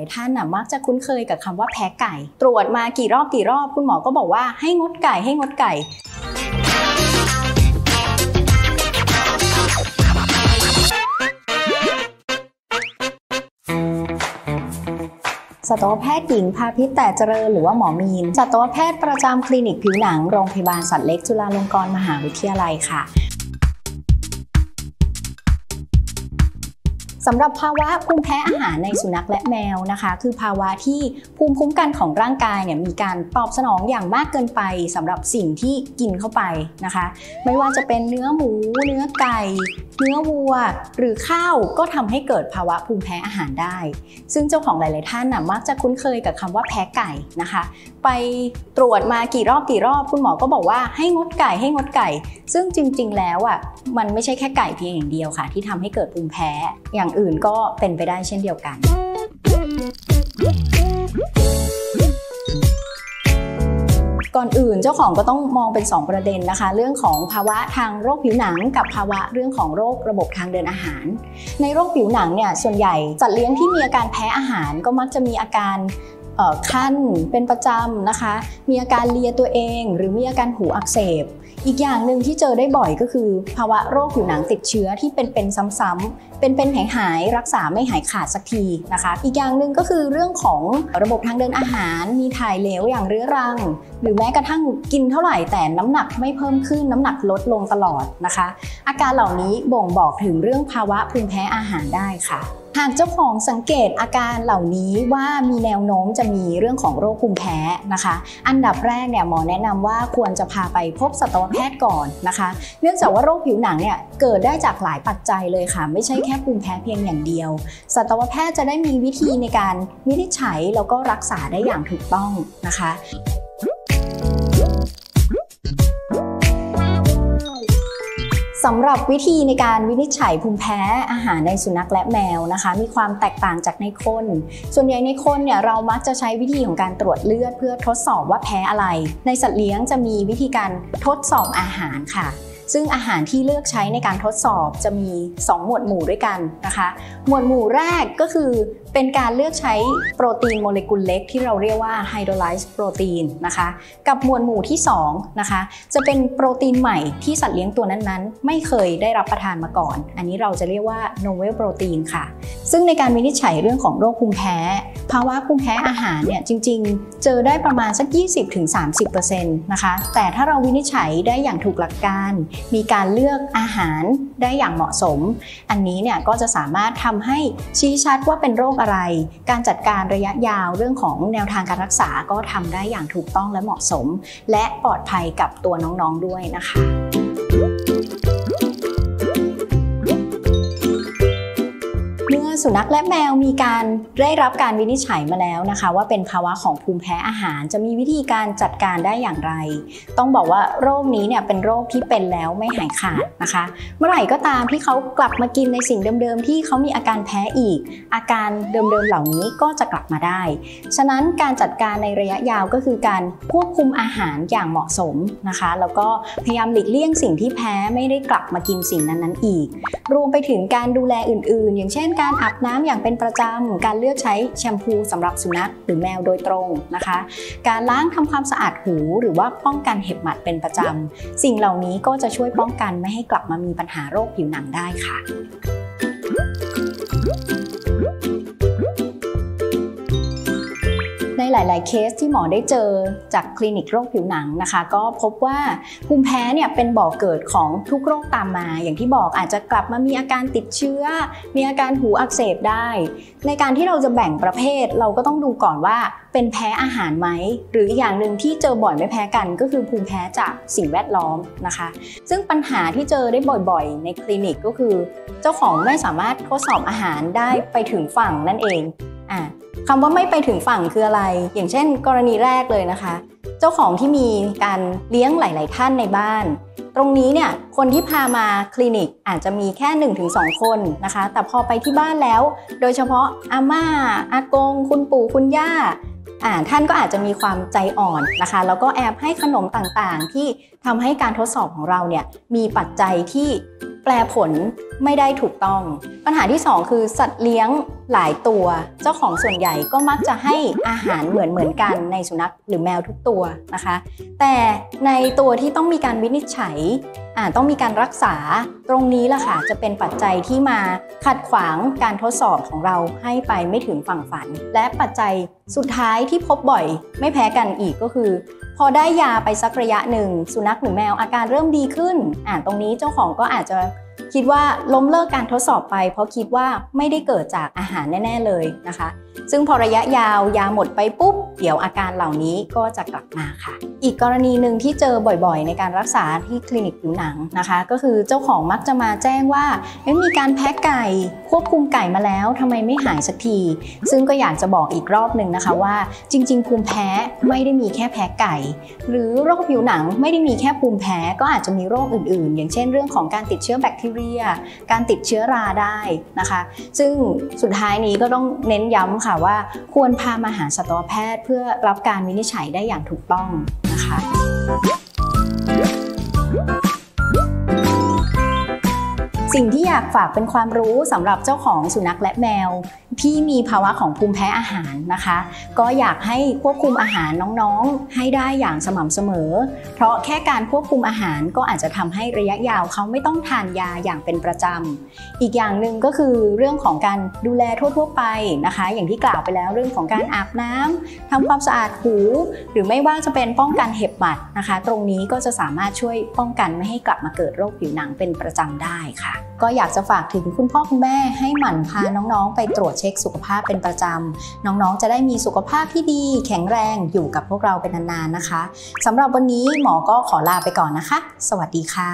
ลายๆท่านนะมักจะคุ้นเคยกับคำว่าแพ้ไก่ ตรวจมากี่รอบกี่รอบ คุณหมอก็บอกว่าให้งดไก่ให้งดไก่สัตวแพทย์หญิง พาพิษแต่เจริญหรือว่าหมอมีนสัตวแพทย์ประจำคลินิกผิวหนังโรงพยาบาลสัตว์เล็ก จุฬาลงกรณ์มหาวิทยาลัยค่ะสำหรับภาวะภูมิแพ้อาหารในสุนัขและแมวนะคะ คือภาวะที่ภูมิคุ้มกันของร่างกายเนี่ยมีการตอบสนองอย่างมากเกินไป สำหรับสิ่งที่กินเข้าไปนะคะ ไม่ว่าจะเป็นเนื้อหมู เนื้อไก่ เนื้อวัวหรือข้าวก็ทำให้เกิดภาวะภูมิแพ้อาหารได้ ซึ่งเจ้าของหลาย ๆ ท่านนะ่ะมักจะคุ้นเคยกับคำว่าแพ้ไก่นะคะไปตรวจมากี่รอบกี่รอบ คุณหมอก็บอกว่าให้งดไก่ให้งดไก่ ซึ่งจริงๆแล้วอ่ะมันไม่ใช่แค่ไก่เพียงอย่างเดียวค่ะ ที่ทำให้เกิดภูมิแพ้อย่างอื่นก็เป็นไปได้เช่นเดียวกันก่อนอื่นเจ้าของก็ต้องมองเป็น 2 ประเด็นนะคะ เรื่องของภาวะทางโรคผิวหนังกับภาวะเรื่องของโรคระบบทางเดินอาหาร ในโรคผิวหนังเนี่ยส่วนใหญ่สัตว์เลี้ยงที่มีอาการแพ้อาหารก็มักจะมีอาการคั้นเป็นประจำนะคะ มีอาการเลียตัวเอง หรือมีอาการหูอักเสบอีกอย่างหนึ่งที่เจอได้บ่อยก็คือ ภาวะโรคผิวหนังติดเชื้อที่เป็นเป็นซ้ำๆเป็นเป็นหายหายรักษาไม่หายขาดสักทีนะคะ อีกอย่างหนึ่งก็คือเรื่องของระบบทางเดินอาหารมีถ่ายเหลวอย่างเรื้อรัง หรือแม้กระทั่งกินเท่าไหร่แต่น้ำหนักไม่เพิ่มขึ้นน้ำหนักลดลงตลอดนะคะ อาการเหล่านี้บ่งบอกถึงเรื่องภาวะภูมิแพ้อาหารได้ค่ะหากเจ้าของสังเกตอาการเหล่านี้ว่ามีแนวโน้มจะมีเรื่องของโรคภูมิแพ้นะคะ อันดับแรกเนี่ยหมอแนะนำว่าควรจะพาไปพบสัตวแพทย์ก่อนนะคะ เนื่องจากว่าโรคผิวหนังเนี่ย เกิดได้จากหลายปัจจัยเลยค่ะ ไม่ใช่แค่ภูมิแพ้เพียงอย่างเดียวสัตวแพทย์จะได้มีวิธีในการวินิจฉัยแล้วก็รักษาได้อย่างถูกต้องนะคะสำหรับวิธีในการวินิจฉัยภูมิแพ้อาหารในสุนัขและแมวนะคะ มีความแตกต่างจากในคน ส่วนใหญ่ในคนเนี่ยเรามักจะใช้วิธีของการตรวจเลือดเพื่อทดสอบว่าแพ้อะไร ในสัตว์เลี้ยงจะมีวิธีการทดสอบอาหารค่ะซึ่งอาหารที่เลือกใช้ในการทดสอบจะมี 2 หมวดหมู่ด้วยกันนะคะ หมวดหมู่แรกก็คือเป็นการเลือกใช้โปรตีนโมเลกุลเล็กที่เราเรียกว่าไฮโดรไลซ์โปรตีนนะคะกับหมวดหมู่ที่2นะคะจะเป็นโปรตีนใหม่ที่สัตว์เลี้ยงตัวนั้น ๆ ไม่เคยได้รับประทานมาก่อน อันนี้เราจะเรียกว่าโนเวลโปรตีนค่ะ ซึ่งในการวินิจฉัยเรื่องของโรคภูมิแพ้ภาวะภูมิแพ้อาหารเนี่ยจริงๆ เจอได้ประมาณสัก20-30%นะคะแต่ถ้าเราวินิจฉัยได้อย่างถูกหลักการมีการเลือกอาหารได้อย่างเหมาะสม อันนี้เนี่ยก็จะสามารถทำให้ชี้ชัดว่าเป็นโรคอะไร การจัดการระยะยาวเรื่องของแนวทางการรักษาก็ทำได้อย่างถูกต้องและเหมาะสม และปลอดภัยกับตัวน้องๆด้วยนะคะเมื่อสุนัขและแมวมีการได้รับการวินิจฉัยมาแล้วนะคะ ว่าเป็นภาวะของภูมิแพ้อาหารจะมีวิธีการจัดการได้อย่างไร ต้องบอกว่าโรคนี้เนี่ยเป็นโรคที่เป็นแล้วไม่หายขาดนะคะ เมื่อไหร่ก็ตามที่เขากลับมากินในสิ่งเดิมๆ ที่เขามีอาการแพ้อีก อาการเดิมๆเหล่านี้ก็จะกลับมาได้ ฉะนั้นการจัดการในระยะยาวก็คือการควบคุมอาหารอย่างเหมาะสมนะคะแล้วก็พยายามหลีกเลี่ยงสิ่งที่แพ้ไม่ได้กลับมากินสิ่งนั้นๆอีก รวมไปถึงการดูแลอื่นๆ อย่างเช่นการอาบน้ำอย่างเป็นประจำ การเลือกใช้แชมพูสำหรับสุนัข หรือแมวโดยตรงนะคะ การล้างทำความสะอาดหูหรือว่าป้องกันเห็บหมัดเป็นประจำ สิ่งเหล่านี้ก็จะช่วยป้องกันไม่ให้กลับมามีปัญหาโรคผิวหนังได้ค่ะในหลาย ๆ เคสที่หมอได้เจอจากคลินิกโรคผิวหนังนะคะ ก็พบว่าภูมิแพ้เนี่ยเป็นบ่อกเกิดของทุกโรคตามมา อย่างที่บอกอาจจะกลับมามีอาการติดเชื้อมีอาการหูอักเสบได้ ในการที่เราจะแบ่งประเภทเราก็ต้องดูก่อนว่าเป็นแพ้อาหารไหมหรืออย่างหนึ่งที่เจอบ่อยไม่แพ้กัน ก็คือภูมิแพ้จากสิ่งแวดล้อมนะคะ ซึ่งปัญหาที่เจอได้บ่อย ๆ ในคลินิกก็คือ เจ้าของไม่สามารถทดสอบอาหารได้ไปถึงฝั่งนั่นเองอ่าคำว่าไม่ไปถึงฝั่งคืออะไรอย่างเช่นกรณีแรกเลยนะคะ เจ้าของที่มีการเลี้ยงหลาย ๆ ท่านในบ้าน ตรงนี้เนี่ยคนที่พามาคลินิกอาจจะมีแค่ 1-2 คนนะคะ แต่พอไปที่บ้านแล้ว โดยเฉพาะอาม่า อากง คุณปู่คุณย่าท่านก็อาจจะมีความใจอ่อนนะคะ แล้วก็แอบให้ขนมต่างๆที่ทำให้การทดสอบของเราเนี่ย มีปัจจัยที่แปลผลไม่ได้ถูกต้อง ปัญหาที่ 2 คือ สัตว์เลี้ยงหลายตัว เจ้าของส่วนใหญ่ก็มักจะให้อาหารเหมือนเหมือนกันในสุนัข หรือแมวทุกตัวนะคะ แต่ในตัวที่ต้องมีการวินิจฉัยอาต้องมีการรักษาตรงนี้ล่ะค่ะจะเป็นปัจจัยที่มาขัดขวางการทดสอบของเราให้ไปไม่ถึงฝั่งฝัน และปัจจัยสุดท้ายที่พบบ่อย ไม่แพ้กันอีกก็คือพอได้ยาไปสักระยะหนึ่ง สุนัขหรือแมวอาการเริ่มดีขึ้น อ่าตรงนี้เจ้าของก็อาจจะคิดว่าล้มเลิกการทดสอบไป เพราะคิดว่าไม่ได้เกิดจากอาหารแน่ ๆ เลยนะคะซึ่งพอระยะยาวยาหมดไปปุ๊บเดี๋ยวอาการเหล่านี้ก็จะกลับมาค่ะ อีกกรณีหนึ่งที่เจอบ่อยๆ ในการรักษาที่คลินิกผิวหนังนะคะ ก็คือเจ้าของมักจะมาแจ้งว่ามีการแพ้ไก่ ควบคุมไก่มาแล้ว ทำไมไม่หายสักที ซึ่งก็อยากจะบอกอีกรอบหนึ่งนะคะว่า จริงๆ ภูมิแพ้ไม่ได้มีแค่แพ้ไก่ หรือโรคผิวหนังไม่ได้มีแค่ภูมิแพ้ก็อาจจะมีโรคอื่นๆ อย่างเช่นเรื่องของการติดเชื้อแบคทีเรีย การติดเชื้อราได้นะคะ ซึ่งสุดท้ายนี้ก็ต้องเน้นย้ำค่ะค่ะว่าควรพามาหาสัตวแพทย์เพื่อรับการวินิจฉัยได้อย่างถูกต้องนะคะ สิ่งที่อยากฝากเป็นความรู้สำหรับเจ้าของสุนัขและแมวพี่มีภาวะของภูมิแพ้อาหารนะคะ ก็อยากให้ควบคุมอาหารน้องๆ ให้ได้อย่างสม่ำเสมอ เพราะแค่การควบคุมอาหารก็อาจจะทำให้ระยะยาวเขาไม่ต้องทานยาอย่างเป็นประจำอีกอย่างหนึ่งก็คือเรื่องของการดูแลทั่วๆไปนะคะ อย่างที่กล่าวไปแล้วเรื่องของการอาบน้ำทำความสะอาดหู หรือไม่ว่าจะเป็นป้องกันเห็บหมัดนะคะ ตรงนี้ก็จะสามารถช่วยป้องกันไม่ให้กลับมาเกิดโรคผิวหนังเป็นประจำได้ค่ะ ก็อยากจะฝากถึงคุณพ่อคุณแม่ให้หมั่นพาน้องๆ ไปตรวจ็คสุขภาพเป็นประจำ น้องๆจะได้มีสุขภาพที่ดี แข็งแรงอยู่กับพวกเราเป็นนาน ๆ นะคะสำหรับวันนี้หมอก็ขอลาไปก่อนนะคะ สวัสดีค่ะ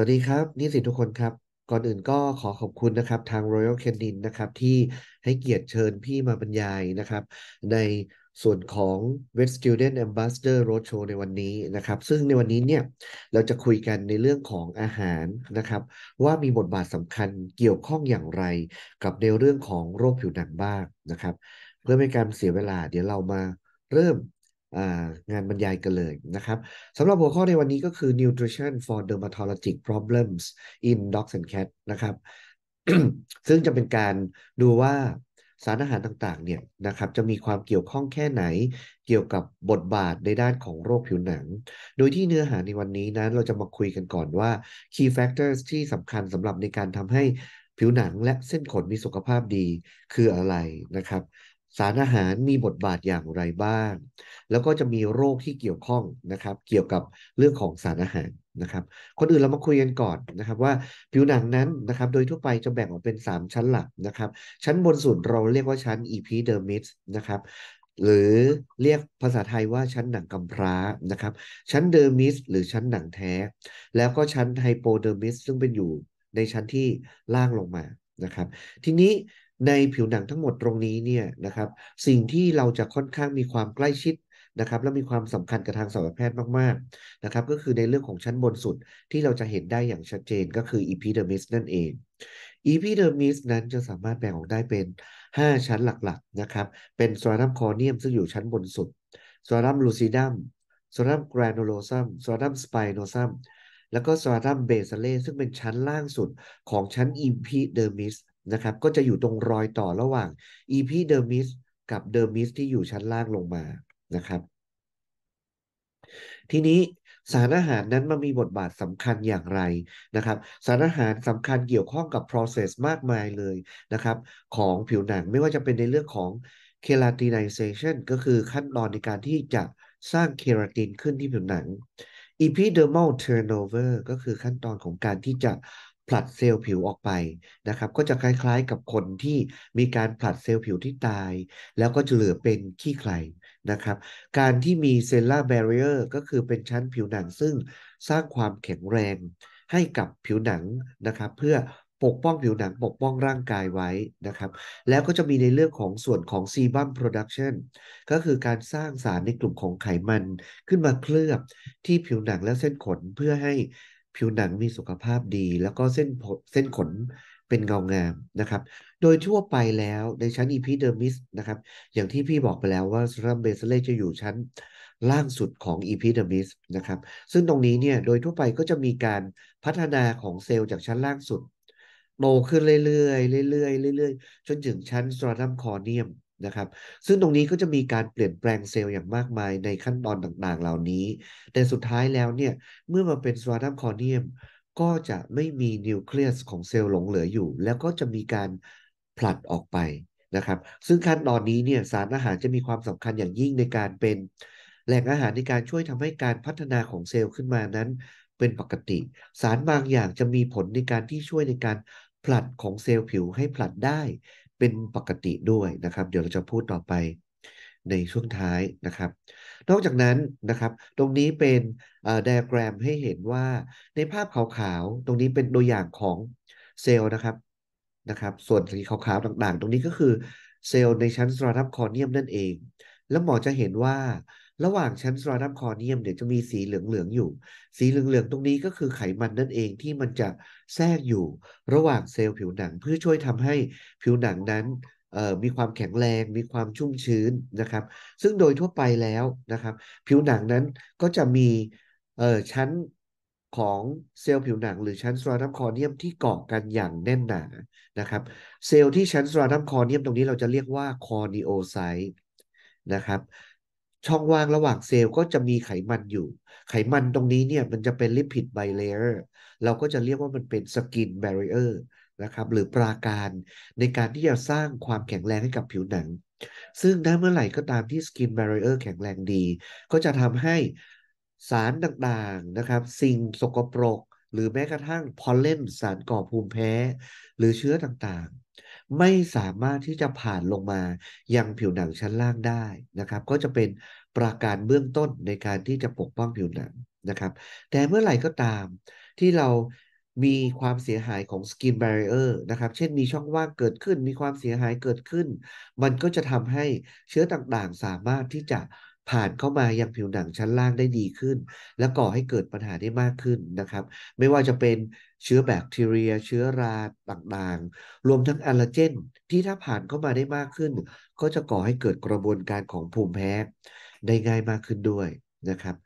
วัสดีครับนิสิตทุกคนครับ ก่อนอื่นก็ขอขอบคุณนะครับทาง Royal Canin นะครับที่ให้เกียรติเชิญพี่มาบรรยายนะครับในส่วนของ West Student Ambassador Roadshow ในวันนี้นะครับ ซึ่งในวันนี้เนี่ยเราจะคุยกันในเรื่องของอาหารนะครับว่ามีบทบาทสำคัญเกี่ยวข้องอย่างไร กับในเรื่องของโรคผิวหนังบ้างนะครับเพื่อไม่การเสียเวลาเดี๋ยวเรามาเริ่มงานบรรยายกันเลยนะครับสำหรับหัวข้อในวันนี้ก็คือ nutrition for dermatologic problems in dogs and cats นะครับ ซึ่งจะเป็นการดูว่าสารอาหารต่างๆเนี่ยนะครับ จะมีความเกี่ยวข้องแค่ไหนเกี่ยวกับบทบาทในด้านของโรคผิวหนัง โดยที่เนื้อหาในวันนี้นะเราจะมาคุยกันก่อนว่า key factors ที่สำคัญสำหรับในการทำให้ผิวหนังและเส้นขนมีสุขภาพดีคืออะไรนะครับสารอาหารมีบทบาทอย่างไรบ้าง แล้วก็จะมีโรคที่เกี่ยวข้องนะครับ เกี่ยวกับเรื่องของสารอาหารนะครับ คนอื่นเรามาคุยกันก่อนนะครับว่าผิวหนังนั้นนะครับโดยทั่วไปจะแบ่งออกเป็น 3 ชั้นหลักนะครับ ชั้นบนสุดเราเรียกว่าชั้น epidermis นะครับ หรือเรียกภาษาไทยว่าชั้นหนังกำพร้านะครับ ชั้นเดอร์มิสหรือชั้นหนังแท้ แล้วก็ชั้นไฮโปเดอร์มิสซึ่งเป็นอยู่ในชั้นที่ล่างลงมานะครับ ทีนี้ในผิวหนังทั้งหมดตรงนี้เนี่ยนะครับสิ่งที่เราจะค่อนข้างมีความใกล้ชิดนะครับและมีความสำคัญกับทางสัตวแพทย์มากๆนะครับก็คือในเรื่องของชั้นบนสุดที่เราจะเห็นได้อย่างชัดเจนก็คือ epidermis นั่นเอง epidermis นั้นจะสามารถแบ่งออกได้เป็น 5 ชั้นหลักๆนะครับเป็น stratum corneum ซึ่งอยู่ชั้นบนสุด stratum lucidum stratum granulosum stratum spinosum แล้วก็ stratum basale ซึ่งเป็นชั้นล่างสุดของชั้น epidermis นะครับก็จะอยู่ตรงรอยต่อระหว่าง epidermis กับ dermis ที่อยู่ชั้นล่างลงมา นะครับ ทีนี้สารอาหารนั้นมันมีบทบาทสำคัญอย่างไรนะครับสารอาหารสำคัญเกี่ยวข้องกับ process มากมายเลยนะครับ ของผิวหนังไม่ว่าจะเป็นในเรื่องของ keratinization ก็คือขั้นตอนในการที่จะสร้างเคราตินขึ้นที่ผิวหนัง epidermal turnover ก็คือขั้นตอนของการที่จะผลัดเซลล์ผิวออกไปนะครับ ก็จะคล้ายๆกับคนที่มีการ ผลัดเซลล์ผิวที่ตาย แล้วก็จะเหลือเป็นขี้ใครนะครับการที่มีเซลล่าแบเรียร์ก็คือเป็นชั้นผิวหนังซึ่งสร้างความแข็งแรงให้กับผิวหนังนะครับเพื่อปกป้องผิวหนังปกป้องร่างกายไว้นะครับแล้วก็จะมีในเรื่องของส่วนของซีบัมโปรดักชันก็คือการสร้างสารในกลุ่มของไขมันขึ้นมาเคลือบที่ผิวหนังและเส้นขนเพื่อให้ผิวหนังมีสุขภาพดีแล้วก็เส้นเส้นขนเป็นเงางามนะครับโดยทั่วไปแล้วในชั้นอีพีเดอร์มิสนะครับอย่างที่พี่บอกไปแล้วว่าซรัมเบสเลจะอยู่ชั้นล่างสุดของอีพีเดอร์มิสนะครับซึ่งตรงนี้เนี่ยโดยทั่วไปก็จะมีการพัฒนาของเซลล์จากชั้นล่างสุดโตขึ้นเรื่อยๆเรื่อยๆเรื่อยๆ จนถึงชั้นสตรอตัมคอเนียมนะครับ ซึ่งตรงนี้ก็จะมีการเปลี่ยนแปลงเซลล์อย่างมากมายในขั้นตอนต่างๆ เหล่านี้ แต่สุดท้ายแล้วเนี่ย เมื่อมาเป็นสวาตัมคอเนียม ก็จะไม่มีนิวเคลียสของเซลล์หลงเหลืออยู่ แล้วก็จะมีการผลัดออกไปนะครับ ซึ่งขั้นตอนนี้เนี่ยสารอาหารจะมีความสำคัญอย่างยิ่งในการเป็น แหล่งอาหารในการช่วยทำให้การพัฒนาของเซลล์ขึ้นมานั้น เป็นปกติ สารบางอย่างจะมีผลในการที่ช่วยในการผลัดของเซลล์ผิวให้ผลัดได้เป็นปกติด้วยนะครับ เดี๋ยวเราจะพูดต่อไปในช่วงท้ายนะครับ นอกจากนั้นนะครับตรงนี้เป็นไดอะแกรมให้เห็นว่าในภาพขาวๆ ตรงนี้เป็นตัวอย่างของเซลล์นะครับนะครับ ส่วนสีขาวๆต่างๆตรงนี้ก็คือเซลล์ในชั้นสตราทัมคอเนียมนั่นเอง แล้วหมอจะเห็นว่าระหว่างชั้นสตราตัมคอเนียมเนี่ยจะมีสีเหลืองๆอยู่ สีเหลืองๆตรงนี้ก็คือไขมันนั่นเองที่มันจะแทรกอยู่ ระหว่างเซลล์ผิวหนัง เพื่อช่วยทำให้ผิวหนังนั้น มีความแข็งแรง มีความชุ่มชื้นนะครับ ซึ่งโดยทั่วไปแล้วนะครับ ผิวหนังนั้นก็จะมีชั้นของเซลล์ผิวหนังหรือชั้นสตราตัมคอเนียมที่เกาะกันอย่างแน่นหนานะครับ เซลล์ที่ชั้นสตราตัมคอเนียมตรงนี้เราจะเรียกว่าคอเนโอไซต์นะครับช่องว่างระหว่างเซลล์ก็จะมีไขมันอยู่ ไขมันตรงนี้เนี่ยมันจะเป็นลิปิดไบเลเยอร์เราก็จะเรียกว่ามันเป็นสกินแบรเออร์นะครับหรือปราการในการที่จะสร้างความแข็งแรงให้กับผิวหนัง ซึ่งถ้าเมื่อไหร่ก็ตามที่สกินแบรเออร์แข็งแรงดี ก็จะทำให้สารต่างๆนะครับ สิ่งสกปรก หรือแม้กระทั่งพอลเลนสารก่อภูมิแพ้ หรือเชื้อต่างไม่สามารถที่จะผ่านลงมายังผิวหนังชั้นล่างได้นะครับ ก็จะเป็นปราการเบื้องต้นในการที่จะปกป้องผิวหนังนะครับ แต่เมื่อไหร่ก็ตามที่เรามีความเสียหายของสกินบาริเออร์นะครับเช่นมีช่องว่างเกิดขึ้นมีความเสียหายเกิดขึ้น มันก็จะทำให้เชื้อต่างๆ สามารถที่จะผ่านเข้ามายังผิวหนังชั้นล่างได้ดีขึ้น และก่อให้เกิดปัญหาได้มากขึ้นนะครับ ไม่ว่าจะเป็นเชื้อแบคทีเรีย เชื้อรา ต่างๆ รวมทั้งแอลเลอร์เจน ที่ถ้าผ่านเข้ามาได้มากขึ้น ก็จะก่อให้เกิดกระบวนการของภูมิแพ้ได้ง่ายมากขึ้นด้วยนะครับ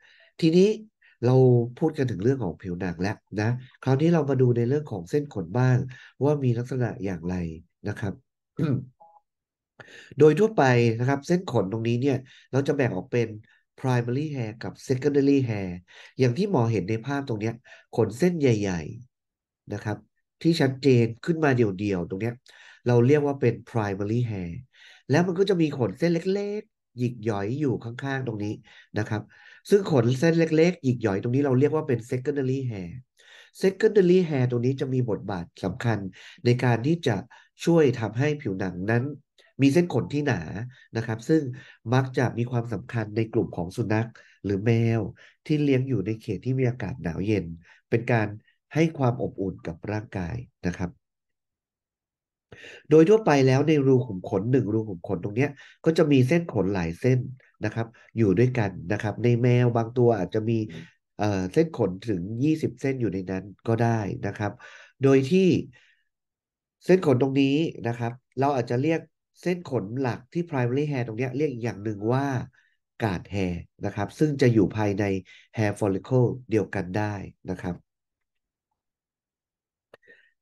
ทีนี้เราพูดกันถึงเรื่องของผิวหนังแล้วนะ คราวนี้เรามาดูในเรื่องของเส้นขนบ้างว่ามีลักษณะอย่างไรนะครับ โดยทั่วไปนะครับเส้นขนตรงนี้เนี่ยเราจะแบ่งออกเป็น primary hair กับ secondary hair อย่างที่หมอเห็นในภาพตรงนี้ขนเส้นใหญ่นะครับที่ชัดเจนขึ้นมาเดี่ยวๆตรงนี้เราเรียกว่าเป็น primary hair แล้วมันก็จะมีขนเส้นเล็กๆหยิกหย่อยอยู่ข้างๆตรงนี้นะครับซึ่งขนเส้นเล็กๆหยิกหย่อยตรงนี้เราเรียกว่าเป็น secondary hair secondary hair ตรงนี้จะมีบทบาทสำคัญในการที่จะช่วยทำให้ผิวหนังนั้น มีเส้นขนที่หนานะครับซึ่งมักจะมีความสำคัญในกลุ่มของสุนัขหรือแมวที่เลี้ยงอยู่ในเขตที่มีอากาศหนาวเย็นเป็นการให้ความอบอุ่นกับร่างกายนะครับ โดยทั่วไปแล้วในรูขุมขนหนึ่งรูขุมขนตรงนี้ก็จะมีเส้นขนหลายเส้นนะครับ อยู่ด้วยกันนะครับ ในแมวบางตัวอาจจะมีเส้นขนถึง 20 เส้นอยู่ในนั้นก็ได้นะครับ โดยที่เส้นขนตรงนี้นะครับ เราอาจจะเรียกเส้นขนหลักที่ primary hair ตรงนี้เรียกอีกอย่างหนึ่งว่ากาดแฮร์นะครับซึ่งจะอยู่ภายใน hair follicle เดียวกันได้นะครับ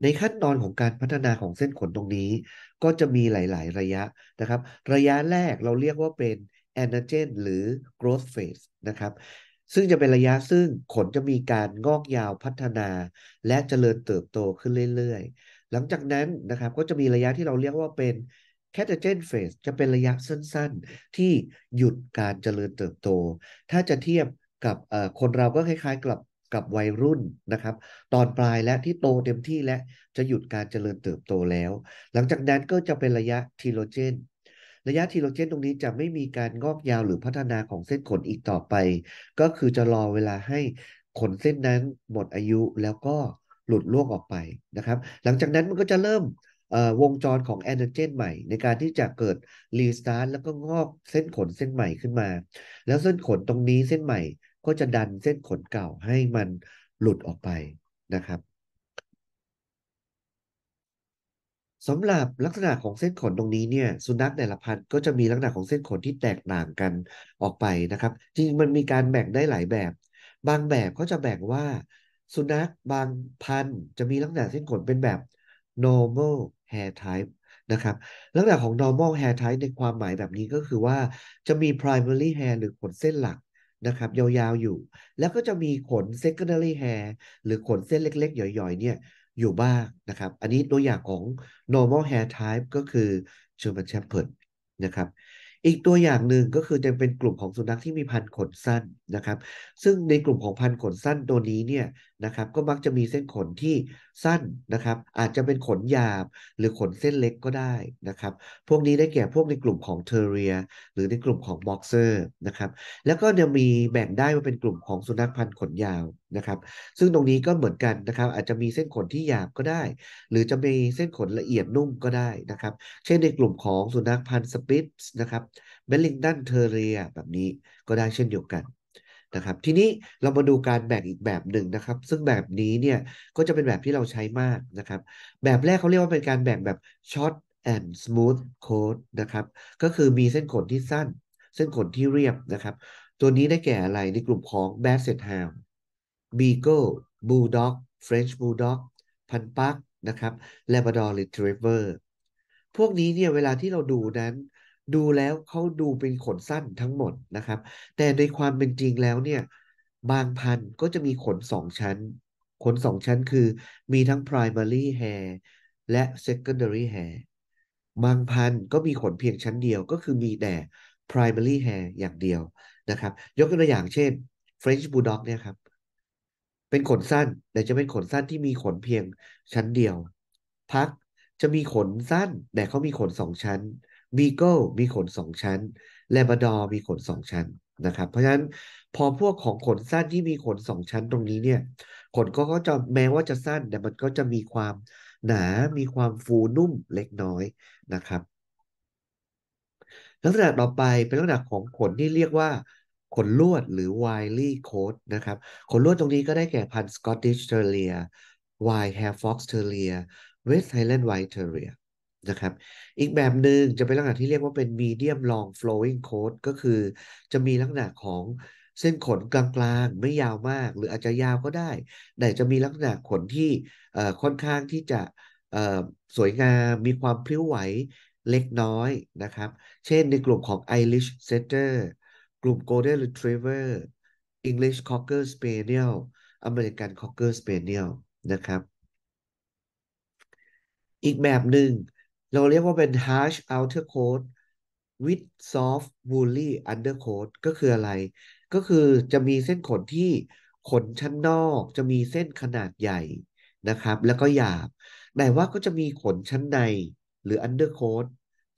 ในขั้นตอนของการพัฒนาของเส้นขนตรงนี้ก็จะมีหลาย ๆ ระยะนะครับระยะแรกเราเรียกว่าเป็นแนนาเจนหรือ growth phase นะครับซึ่งจะเป็นระยะซึ่งขนจะมีการงอกยาวพัฒนาและเจริญเติบโตขึ้นเรื่อย ๆ หลังจากนั้นนะครับก็จะมีระยะที่เราเรียกว่าเป็นแคาเจนเฟสจะเป็นระยะสั้นๆที่หยุดการเจริญเติบโต ถ้าจะเทียบกับคนเราก็คล้ายๆกับกับวัยรุ่นนะครับตอนปลายและที่โตเต็มที่และจะหยุดการเจริญเติบโตแล้ว หลังจากนั้นก็จะเป็นระยะทีโลเจนระยะทีโลเจนตรงนี้จะไม่มีการงอกยาวหรือพัฒนาของเส้นขนอีกต่อไปก็คือจะรอเวลาให้ขนเส้นนั้นหมดอายุแล้วก็หลุดล่วงออกไปนะครับ หลังจากนั้นมันก็จะเริ่มวงจรของแอนโเจนใหม่ ในการที่จะเกิดรีสตาร์ทแล้วก็งอกเส้นขนเส้นใหม่ขึ้นมา แล้วเส้นขนตรงนี้เส้นใหม่ก็จะดันเส้นขนเก่าให้มันหลุดออกไปนะครับสำหรับลักษณะของเส้นขนตรงนี้เนี่ยสุนัขแต่ละพันธุ์ก็จะมีลักษณะของเส้นขนที่แตกต่างกันออกไปนะครับ จริงมันมีการแบ่งได้หลายแบบ บางแบบก็จะแบ่งว่า สุนัขบางพันธุ์ จะมีลักษณะเส้นขนเป็นแบบ normal hair type นะครับลักษณะของ normal hair type ในความหมายแบบนี้ก็คือว่าจะมี primary hair หรือขนเส้นหลักนะครับยาวๆอยู่ แล้วก็จะมีขน secondary hair หรือขนเส้นเล็กๆหย่อยๆเนี่ยอยู่บ้างนะครับ อันนี้ตัวอย่างของ normal hair type ก็คือ German Shepherd นะครับ อีกตัวอย่างหนึ่งก็คือจะเป็นกลุ่มของสุนัขที่มีพันขนสั้นนะครับซึ่งในกลุ่มของพันขนสั้นตัวนี้เนี่ยนะครับก็มักจะมีเส้นขนที่สั้นนะครับอาจจะเป็นขนหยาบ หรือขนเส้นเล็กก็ได้นะครับพวกนี้ได้แก่พวกในกลุ่มของเทเรีย หรือในกลุ่มของบ็อกเซอร์นะครับแล้วก็จะมีแบ่งได้ว่าเป็นกลุ่มของสุนัขพันธุ์ขนยาวนะครับซึ่งตรงนี้ก็เหมือนกันนะครับ อาจจะมีเส้นขนที่หยาบก็ได้ หรือจะมีเส้นขนละเอียดนุ่มก็ได้นะครับเช่นในกลุ่มของสุนัขพันธุ์สปิทส์นะครับเบลลิงดันเทเรียแบบนี้ก็ได้เช่นเดียวกันนะครับทีนี้เรามาดูการแบ่งอีกแบบหนึ่งนะครับ ซึ่งแบบนี้เนี่ยก็จะเป็นแบบที่เราใช้มากนะครับ แบบแรกเขาเรียกว่าเป็นการแบ่งแบบ short and smooth code นะครับก็คือมีเส้นขนที่สั้น เส้นขนที่เรียบนะครับ ตัวนี้ได้แก่อะไรในกลุ่มของ b a s s e t Hound Beagle Bulldog French Bulldog พันปักนะครับ Labrador Retriever พวกนี้เนี่ยเวลาที่เราดูนั้นดูแล้วเขาดูเป็นขนสั้นทั้งหมดนะครับ แต่ในความเป็นจริงแล้วเนี่ยบางพันธุ์ก็จะมีขนสองชั้น ขนสองชั้นคือมีทั้ง primary hair และ secondary hair บางพันธุ์ก็มีขนเพียงชั้นเดียวก็คือมีแต่ primary hair อย่างเดียวนะครับ ยกตัวอย่างเช่น French Bulldog เนี่ยครับ เป็นขนสั้นแต่จะเป็นขนสั้นที่มีขนเพียงชั้นเดียว พักจะมีขนสั้นแต่เขามีขนสองชั้นบีเกิลมีขนสองชั้น แลบรดอมีขนสองชั้นนะครับเพราะฉะนั้นพอพวกของขนสั้นที่มีขนสองชั้นตรงนี้เนี่ยขนก็จะแม้ว่าจะสั้นแต่มันก็จะมีความหนา มีความฟูนุ่มเล็กน้อยนะครับ ลักษณะต่อไปเป็นลักษณะของขนที่เรียกว่า ขนลวดหรือ w i l ี y coat นะครับขนลวดตรงนี้ก็ได้แก่พันธุ์ Scottish Terrier w i ์ฟ Hair Fox Terrier West Highland White Terrier นะครับ อีกแบบหนึ่งจะเป็นลักษณะที่เรียกว่าเป็น medium long flowing c o d e ก็คือจะมีลักษณะของเส้นขนกลางๆไม่ยาวมากหรืออาจจะยาวก็ได้ แต่จะมีลักษณะขนที่ค่อนข้างที่จะสวยงามมีความพลิ้วไหวเล็กน้อยนะครับ เช่นในกลุ่มของ Irish Setter กลุ่ม Golden Retriever English Cocker Spaniel American Cocker Spaniel นะครับอีกแบบหนึ่งเราเรียกว่าเป็น harsh outer coat with soft woolly undercoat ก็คืออะไร ก็คือจะมีเส้นขนที่ขนชั้นนอกจะมีเส้นขนาดใหญ่นะครับ แล้วก็หยาบแต่ว่าก็จะมีขนชั้นในหรือ undercoat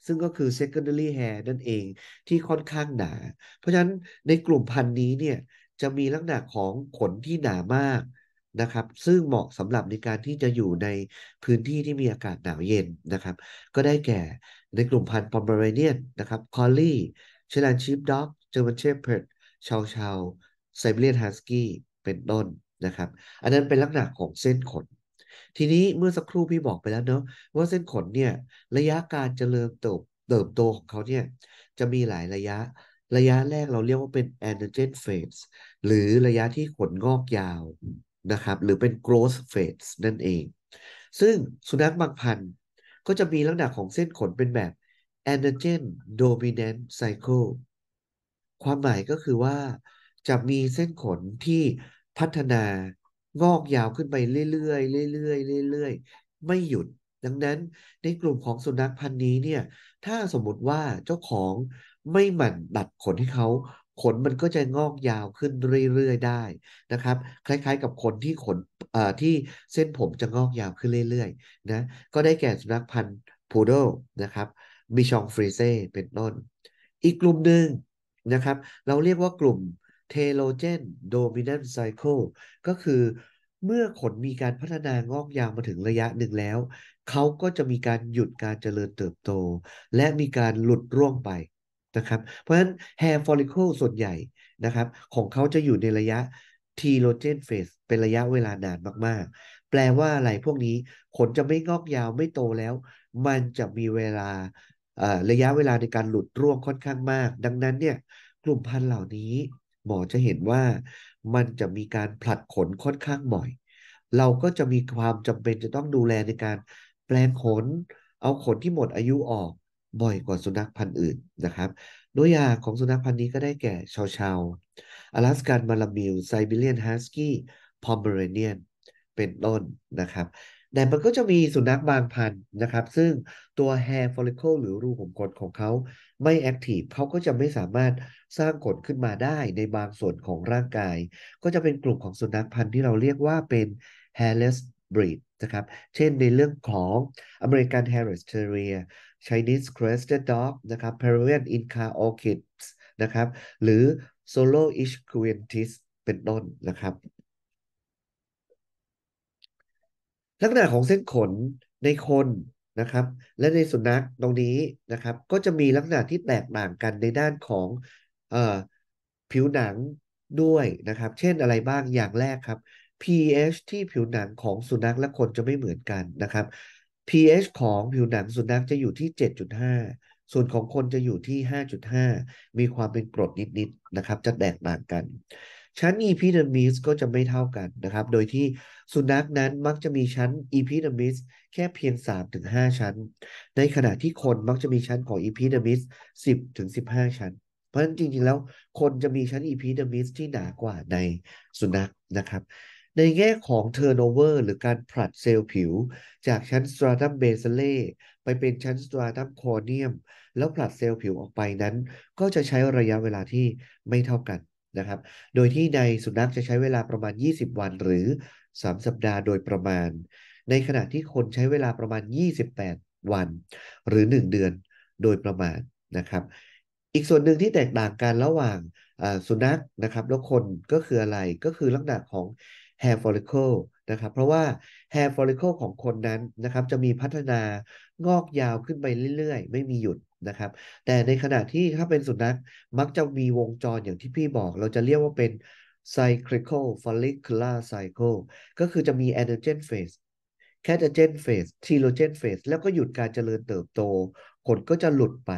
ซึ่งก็คือ secondary hair นั่นเองที่ค่อนข้างหนา เพราะฉะนั้นในกลุ่มพันธุ์นี้เนี่ยจะมีลักษณะของขนที่หนามากนะครับ ซึ่งเหมาะสำหรับในการที่จะอยู่ในพื้นที่ที่มีอากาศหนาวเย็นนะครับ ก็ได้แก่ในกลุ่มพันธุ์ปอมเบอเรเนียนนะครับคอลลี่เชลันชีฟด็อกเจอร์มันเชฟเพิร์ดชาวชาวไซเบเรียนฮัสกี้ เป็นต้นนะครับ อันนั้นเป็นลักษณะของเส้นขน ทีนี้เมื่อสักครู่พี่บอกไปแล้วเนาะว่าเส้นขนเนี่ยระยะการเจริญเติบเติบโตของเขาเนี่ยจะมีหลายระยะ ระยะแรกเราเรียกว่าเป็น antigen phase หรือระยะที่ขนงอกยาวนะครับหรือเป็น growth phase นั่นเอง ซึ่งสุนัขบางพันธุ์ก็จะมีลักษณะของเส้นขนเป็นแบบ antigen dominant cycle ความหมายก็คือว่าจะมีเส้นขนที่พัฒนางอกยาวขึ้นไปเรื่อยๆเรื่อยๆเรื่อยๆ ไม่หยุด ดังนั้นในกลุ่มของสุนัขพันธุ์นี้เนี่ยถ้าสมมติว่าเจ้าของไม่หมั่นดัดขนให้เขาขนมันก็จะงอกยาวขึ้นเรื่อยๆ ได้นะครับ คล้ายๆกับคนที่ขนเอ่อที่เส้นผมจะงอกยาวขึ้นเรื่อยๆนะก็ได้แก่สุนัขพันธุ์พูโดนะครับมิชองฟรีเซ่เป็นต้น อีกกลุ่มหนึ่งนะครับเราเรียกว่ากลุ่มเทโลเจนโดมิเนนต์ไซเคิลก็คือเมื่อขนมีการพัฒนางอกยาวมาถึงระยะหนึ่งแล้ว เขาก็จะมีการหยุดการเจริญเติบโต และมีการหลุดร่วงไปนะครับเพราะฉะนั้น hair follicle ส่วนใหญ่นะครับของเขาจะอยู่ในระยะ t l o g e n phase เป็นระยะเวลานานมากๆ แปลว่าอะไรพวกนี้ขนจะไม่งอกยาวไม่โตแล้ว มันจะมีเวลาระยะเวลาในการหลุดร่วงค่อนข้างมาก ดังนั้นเนี่ยกลุ่มพันธุ์เหล่านี้หมอจะเห็นว่ามันจะมีการผลัดขนค่อนข้างบ่อย เราก็จะมีความจำเป็นจะต้องดูแลในการแปลงขน เอาขนที่หมดอายุออกบ่อยกว่าสุนัขพันธุ์อื่นนะครับตัวอย่างของสุนัขพันธุ์นี้ก็ได้แก่ ชาวชาว อลาสกันมาลามิลไซบีเรียน ฮัสกี้พอมเบเรเนียน เป็นต้นนะครับ แต่มันก็จะมีสุนัขบางพันธุ์นะครับ ซึ่งตัว hair follicle หรือรูขุมขนของเขาไม่แอคทีฟเขาก็จะไม่สามารถสร้างขนขึ้นมาได้ในบางส่วนของร่างกาย ก็จะเป็นกลุ่มของสุนัขพันธุ์ที่เราเรียกว่าเป็น hairless breed นะครับ เช่นในเรื่องของ American Harris Terrier Chinese Crested Dog นะครับ Peruvian Inca Orchids นะครับ หรือ Solo i s q u i n t i s เป็นต้นนะครับ ลักษณะของเส้นขนในคนนะครับ และในสุนัขตรงนี้นะครับ ก็จะมีลักษณะที่แตกต่างกันในด้านของผิวหนังด้วยนะครับ เช่นอะไรบ้าง อย่างแรกครับ pH ที่ผิวหนังของสุนัขและคนจะไม่เหมือนกันนะครับ pH ของผิวหนังสุนัขจะอยู่ที่ 7.5 ส่วนของคนจะอยู่ที่ 5.5 มีความเป็นกรดนิด ๆ นะครับ จะแตกต่างกัน ชั้น epidermis ก็จะไม่เท่ากันนะครับ โดยที่สุนัขนั้นมักจะมีชั้น epidermis แค่เพียง 3-5 ชั้น ในขณะที่คนมักจะมีชั้นของ epidermis 10-15 ชั้น เพราะฉะนั้นจริง ๆ แล้วคนจะมีชั้นอีพีเด m i s มิส ที่หนากว่าในสุนัขนะครับในแง่ของ turnover หรือการผลัดเซลล์ผิว จากชั้น stratum basale ไปเป็นชั้น stratum corneum แล้วผลัดเซลล์ผิวออกไปนั้นก็จะใช้ระยะเวลาที่ไม่เท่ากันนะครับ โดยที่ในสุนัขจะใช้เวลาประมาณ 20 วันหรือ 3 สัปดาห์โดยประมาณ ในขณะที่คนใช้เวลาประมาณ 28 วันหรือ 1 เดือนโดยประมาณนะครับ อีกส่วนหนึ่งที่แตกต่างกันระหว่างสุนัขนะครับแล้วคนก็คืออะไรก็คือลักษณะของ hair follicle นะครับ เพราะว่า hair follicle ของคนนั้นนะครับจะมีพัฒนางอกยาวขึ้นไปเรื่อยๆ ไม่มีหยุดนะครับ แต่ในขณะที่ถ้าเป็นสุนัขมักจะมีวงจรอย่างที่พี่บอกเราจะเรียกว่าเป็น cyclical follicular cycle ก็คือจะมี anagen phase catagen phase telogen phase แล้วก็หยุดการเจริญเติบโตขนก็จะหลุดไป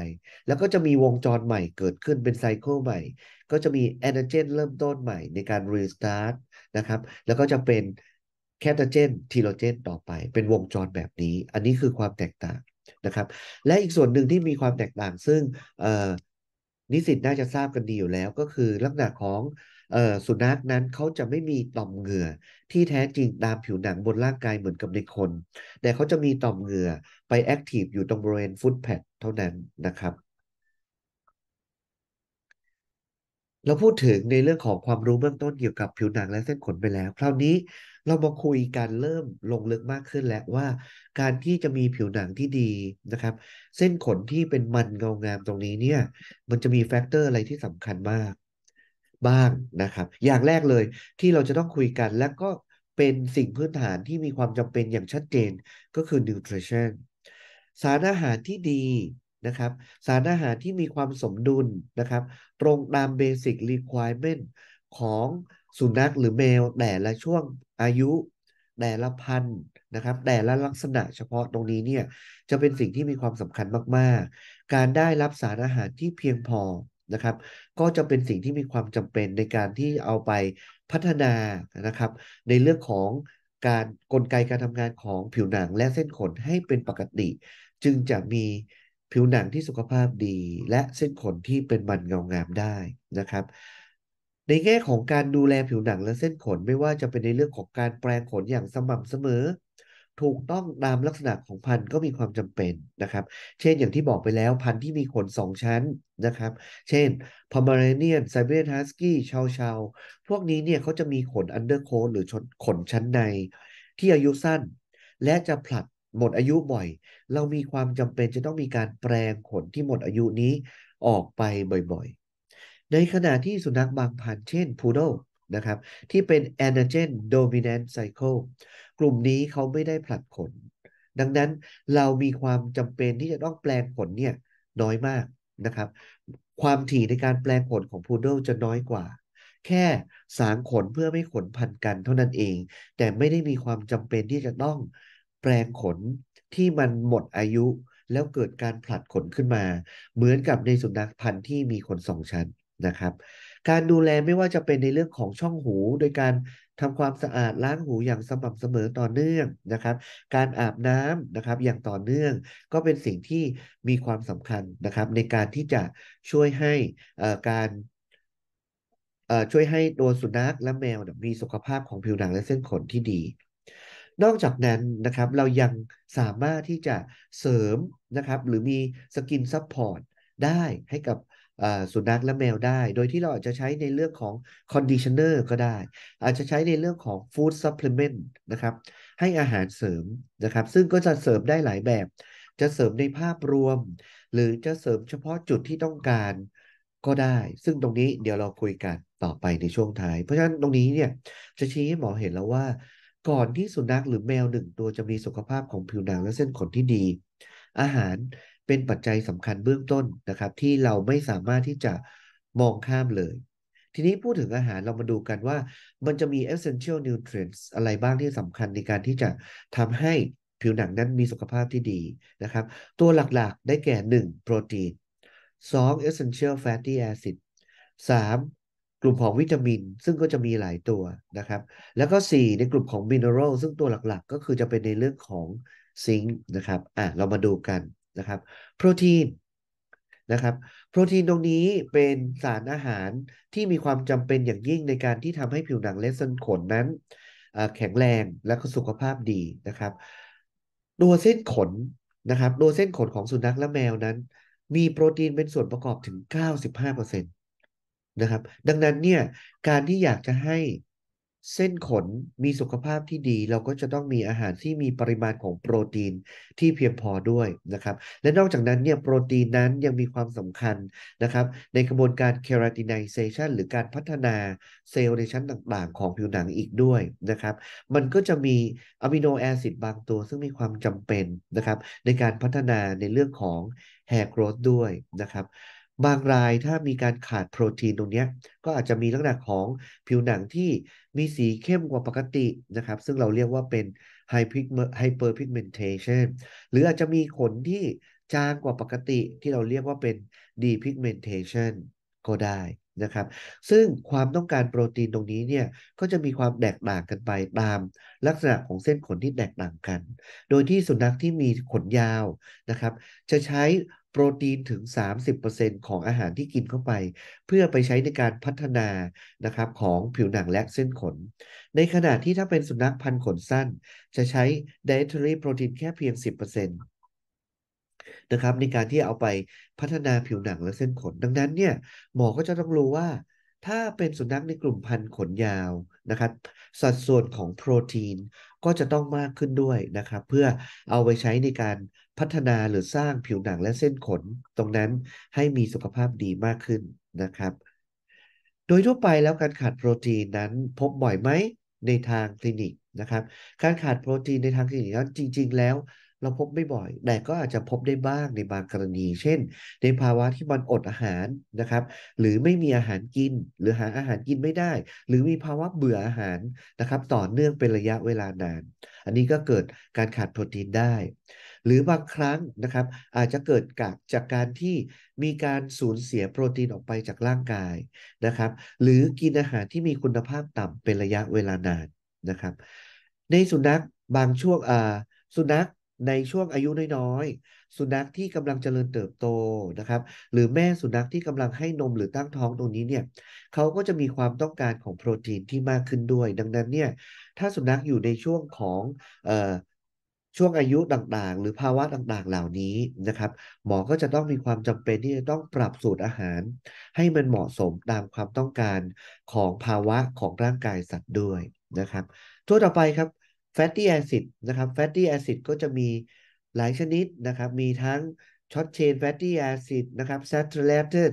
แล้วก็จะมีวงจรใหม่เกิดขึ้นเป็นไซเคิลใหม่ ก็จะมี a อนเจนเริ่มต้นใหม่ในการีสตาร์ทนะครับแล้วก็จะเป็นแคตาเจนทีโรเจน ต่อไป เป็นวงจรแบบนี้ อันนี้คือความแตกต่างนะครับ และอีกส่วนหนึ่งที่มีความแตกต่าง ซึ่งนิสิตน่าจะทราบกันดีอยู่แล้ว ก็คือลักษณะของสุนัขนั้นเขาจะไม่มีต่อมเหงื่อที่แท้จริงตามผิวหนังบนร่างกายเหมือนกับในคน แต่เขาจะมีต่อมเหงื่อไปแอคทีฟอยู่ตรงบริเวณฟุตแพดเท่านั้นนะครับเราพูดถึงในเรื่องของความรู้เบื้องต้นเกี่ยวกับผิวหนังและเส้นขนไปแล้ว คราวนี้เรามาคุยกันเริ่มลงลึกมากขึ้นแล้วว่า การที่จะมีผิวหนังที่ดีนะครับ เส้นขนที่เป็นมันเงางามตรงนี้เนี่ยมันจะมีแฟกเตอร์อะไรที่สำคัญมากบ้างนะครับ อย่างแรกเลยที่เราจะต้องคุยกันและก็เป็นสิ่งพื้นฐานที่มีความจำเป็นอย่างชัดเจนก็คือ nutrition สารอาหารที่ดีนะครับสารอาหารที่มีความสมดุลนะครับตรงตามเบสิกรีควอเมนต์ของสุนัขหรือแมวแต่ละช่วงอายุ แต่ละพันธุ์นะครับแต่ละลักษณะเฉพาะตรงนี้เนี่ยจะเป็นสิ่งที่มีความสำคัญมากๆ การได้รับสารอาหารที่เพียงพอนะครับ ก็จะเป็นสิ่งที่มีความจำเป็นในการที่เอาไปพัฒนานะครับ ในเรื่องของการกลไกการทำงานของผิวหนังและเส้นขนให้เป็นปกติ จึงจะมีผิวหนังที่สุขภาพดีและเส้นขนที่เป็นมันเงางามได้นะครับ ในแง่ของการดูแลผิวหนังและเส้นขนไม่ว่าจะเป็นในเรื่องของการแปรงขนอย่างสม่ำเสมอ ถูกต้องตามลักษณะของพันธุ์ก็มีความจำเป็นนะครับ เช่นอย่างที่บอกไปแล้วพันธุ์ที่มีขนสองชั้นนะครับ เช่นพ o m เรเนียนไซเบ r i a ฮัสกี้ชาวชาวพวกนี้เนี่ยเขาจะมีขนอันเดอร์โคหรือขนชั้นใน ที่อายุสั้น และจะผลัดหมดอายุบ่อย เรามีความจำเป็นจะต้องมีการแปลงขนที่หมดอายุนี้ออกไปบ่อยๆ ในขณะที่สุนัขบางพันธุ์เช่นพูโดนะครับที่เป็น antigen dominant cycle กลุ่มนี้เขาไม่ได้ผลัดขนดังนั้นเรามีความจำเป็นที่จะต้องแปลงขนเนี่ยน้อยมากนะครับความถี่ในการแปลงขนของพูโดจะน้อยกว่าแค่สางขนเพื่อไม่ขนพันกันเท่านั้นเอง แต่ไม่ได้มีความจำเป็นที่จะต้องแปลงขนที่มันหมดอายุแล้วเกิดการผลัดขนขึ้นมา เหมือนกับในสุนัขพันธุ์ที่มีขนสอง ชั้นนะครับ การดูแลไม่ว่าจะเป็นในเรื่องของช่องหู โดยการทำความสะอาดล้างหูอย่างสม่ำเสมอต่อเนื่องนะครับ การอาบน้ำนะครับอย่างต่อเนื่อง ก็เป็นสิ่งที่มีความสำคัญนะครับ ในการที่จะช่วยให้การช่วยให้ตัวสุนัขและแมวมีสุขภาพของผิวหนังและเส้นขนที่ดีนอกจากนั้นนะครับเรายังสามารถที่จะเสริมนะครับหรือมีสกินซัพพอร์ตได้ให้กับสุนัขและแมวได้ โดยที่เราอาจจะใช้ในเรื่องของคอนดิชเนอร์ก็ได้ อาจจะใช้ในเรื่องของฟู้ดซัพพลีเมนต์นะครับให้อาหารเสริมนะครับ ซึ่งก็จะเสริมได้หลายแบบ จะเสริมในภาพรวม หรือจะเสริมเฉพาะจุดที่ต้องการก็ได้ ซึ่งตรงนี้เดี๋ยวเราคุยกันต่อไปในช่วงท้ายเพราะฉะนั้นตรงนี้เนี่ยจะชี้ให้หมอเห็นแล้วว่าก่อนที่สุนัขหรือแมวหนึ่ง ตัวจะมีสุขภาพของผิวหนังและเส้นขนที่ดี อาหารเป็นปัจจัยสำคัญเบื้องต้นนะครับ ที่เราไม่สามารถที่จะมองข้ามเลย ทีนี้พูดถึงอาหารเรามาดูกันว่า มันจะมี essential nutrients อะไรบ้างที่สำคัญในการที่จะทำให้ผิวหนังนั้นมีสุขภาพที่ดีนะครับ ตัวหลักๆได้แก่ 1. โปรตีน 2. essential fatty acid 3. ลุ่มของวิตามินซึ่งก็จะมีหลายตัวนะครับแล้วก็ 4 ในกลุ่มของมินเนอรัลซึ่งตัวหลักๆก็คือจะเป็นในเรื่องของซิงค์นะครับอ่ะเรามาดูกันนะครับโปรตีนนะครับโปรตีนตรงนี้เป็นสารอาหารที่มีความจำเป็นอย่างยิ่งในการที่ทำให้ผิวหนังและเส้นขนนั้นแข็งแรงและก็สุขภาพดีนะครับตัวเส้นขนนะครับตัวเส้นขนของสุนัขและแมวนั้นมีโปรตีนเป็นส่วนประกอบถึง 95%นนะครับดังนั้นเนี่ยการที่อยากจะให้เส้นขนมีสุขภาพที่ดี เราก็จะต้องมีอาหารที่มีปริมาณของโปรตีนที่เพียงพอด้วยนะครับและนอกจากนั้นเนี่ยโปรตีนนั้นยังมีความสำคัญนะครับในกระบวนการเคราตินไนเซชันหรือการพัฒนาเซลล์ในชั้นต่างๆของผิวหนังอีกด้วยนะครับมันก็จะมีอะมิโนแอซิดบางตัวซึ่งมีความจำเป็นนะครับ ในการพัฒนาในเรื่องของแฮร์โกร w ด้วยนะครับบางรายถ้ามีการขาดโปรตีนตรงนี้ก็อาจจะมีลักษณะของผิวหนังที่มีสีเข้มกว่าปกตินะครับ ซึ่งเราเรียกว่าเป็นไฮเปอร์พิกเมนเทชันหรืออาจจะมีขนที่จางกว่าปกติที่เราเรียกว่าเป็นดีพิกเมนเทชันก็ได้นะครับ ซึ่งความต้องการโปรตีนตรงนี้เนี่ยก็จะมีความแตกต่างกันไปตามลักษณะของเส้นขนที่แตกต่างกัน โดยที่สุนัขที่มีขนยาวนะครับ จะใช้โปรตีนถึง30%ของอาหารที่กินเข้าไป เพื่อไปใช้ในการพัฒนานะครับของผิวหนังและเส้นขน ในขณะที่ถ้าเป็นสุนัขพันธุ์ขนสั้น จะใช้ dietary protein แค่เพียง 10%นะครับในการที่เอาไปพัฒนาผิวหนังและเส้นขน ดังนั้นเนี่ยหมอ ก็จะต้องรู้ว่า ถ้าเป็นสุนัขในกลุ่มพันธุ์ขนยาวนะครับ สัดส่วนของโปรตีนก็จะต้องมากขึ้นด้วยนะครับเพื่อเอาไปใช้ในการพัฒนาหรือสร้างผิวหนังและเส้นขน ตรงนั้นให้มีสุขภาพดีมากขึ้นนะครับ โดยทั่วไปแล้วการขาดโปรตีนนั้นพบบ่อยไหมในทางคลินิกนะครับ การขาดโปรตีนในทางคลินิกนั้นจริงๆแล้ว เราพบไม่บ่อย แต่ก็อาจจะพบได้บ้างในบางกรณี เช่น ในภาวะที่มัน อดอาหารนะครับ หรือไม่มีอาหารกิน หรือหาอาหารกินไม่ได้ หรือมีภาวะเบื่ออาหารนะครับ ต่อเนื่องเป็นระยะเวลานาน อันนี้ก็เกิดการขาดโปรตีนได้หรือบางครั้งนะครับอาจจะเกิดกากจากการที่มีการสูญเสียโปรตีนออกไปจากร่างกายนะครับหรือกินอาหารที่มีคุณภาพต่ำเป็นระยะเวลานานนะครับ ในสุนัขบางช่วงอ่าสุนัขในช่วงอายุน้อยๆสุนัขที่กำลังเจริญเติบโตนะครับ หรือแม่สุนัขที่กำลังให้นมหรือตั้งท้องตรงนี้เนี่ยเขาก็จะมีความต้องการของโปรตีนที่มากขึ้นด้วยดังนั้นเนี่ยถ้าสุนัขอยู่ในช่วงของช่วงอายุต่างๆ หรือภาวะต่างๆเหล่านี้นะครับหมอ ก็จะต้องมีความจำเป็นที่จะต้องปรับสูตรอาหาร ให้มันเหมาะสมตามความต้องการของภาวะของร่างกายสัตว์ด้วยนะครับตัวต่อไปครับแฟตตี้แอซิดนะครับแฟตตี้แอซิดก็จะมีหลายชนิดนะครับมีทั้งช็อตเชนแฟตตี้แอซิดนะครับ saturated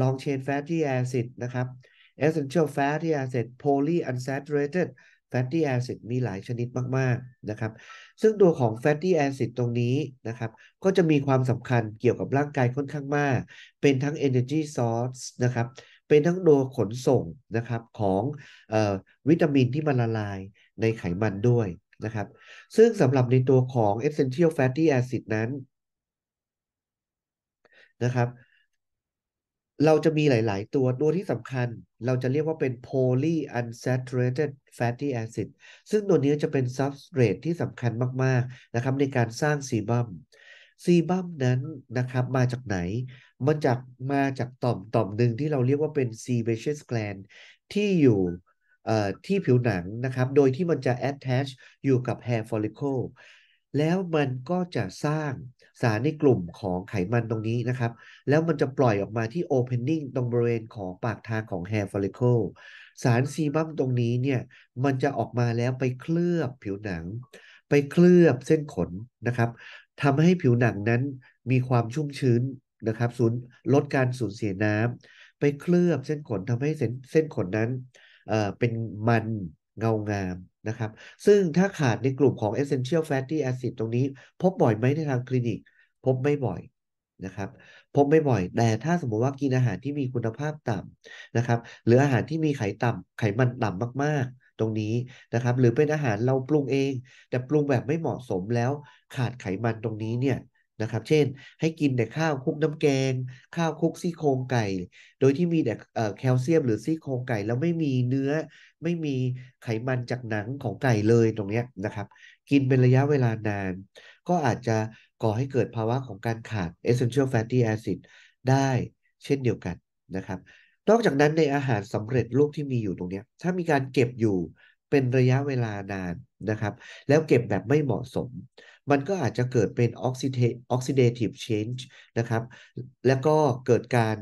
long chain fatty acid นะครับ essential fatty acid polyunsaturated แฟตตี้แอซิดมีหลายชนิดมากๆนะครับ ซึ่งตัวของแฟตตี้แอซิดตรงนี้นะครับ ก็จะมีความสำคัญเกี่ยวกับร่างกายค่อนข้างมาก เป็นทั้ง energy source นะครับ เป็นทั้งตัวขนส่งนะครับของออวิตามินที่มันละลายในไขมันด้วยนะครับ ซึ่งสำหรับในตัวของ essential fatty acid นั้น นะครับเราจะมีหลาย ๆ ตัว ตัวที่สำคัญ เราจะเรียกว่าเป็น polyunsaturated fatty acid ซึ่งตัวนี้จะเป็นซับสเตรทที่สำคัญมาก ๆ นะครับในการสร้างซีบัม ซีบัมนั้นนะครับมาจากไหน มันจากมาจากต่อมต่อมหนึ่งที่เราเรียกว่าเป็น sebaceous gland ที่อยู่ที่ผิวหนังนะครับ โดยที่มันจะ attach อยู่กับ hair follicle แล้วมันก็จะสร้างสารในกลุ่มของไขมันตรงนี้นะครับ แล้วมันจะปล่อยออกมาที่ opening ตรงบริเวณของปากทางของ hair follicle สารซีบัมตรงนี้เนี่ย มันจะออกมาแล้วไปเคลือบผิวหนัง ไปเคลือบเส้นขนนะครับทำให้ผิวหนังนั้นมีความชุ่มชื้นนะครับสูญลดการสูญเสียน้ำไปเคลือบเส้นขนทำให้เส้นเส้นขนนั้นเป็นมันเงางามนะครับ ซึ่งถ้าขาดในกลุ่มของ essential fatty acid ตรงนี้พบบ่อยไหมในทางคลินิก พบไม่บ่อยนะครับ พบไม่บ่อย แต่ถ้าสมมติว่ากินอาหารที่มีคุณภาพต่ำนะครับ หรืออาหารที่มีไขต่ำไขมันต่ำมากๆ ตรงนี้นะครับ หรือเป็นอาหารเราปรุงเอง แต่ปรุงแบบไม่เหมาะสมแล้วขาดไขมันตรงนี้เนี่ยนะครับเช่นให้กินแต่ข้าวคุกน้ำแกง ข้าวคุกซี่โครงไก่ โดยที่มีแต่แคลเซียมหรือซี่โครงไก่แล้วไม่มีเนื้อ ไม่มีไขมันจากหนังของไก่เลยตรงนี้นะครับ กินเป็นระยะเวลานานก็อาจจะก่อให้เกิดภาวะของการขาด essential fatty acid ได้เช่นเดียวกันนะครับ นอกจากนั้นในอาหารสำเร็จรูปที่มีอยู่ตรงนี้ ถ้ามีการเก็บอยู่เป็นระยะเวลานานนะครับ แล้วเก็บแบบไม่เหมาะสมมันก็อาจจะเกิดเป็น oxidative change นะครับ แล้วก็เกิดการ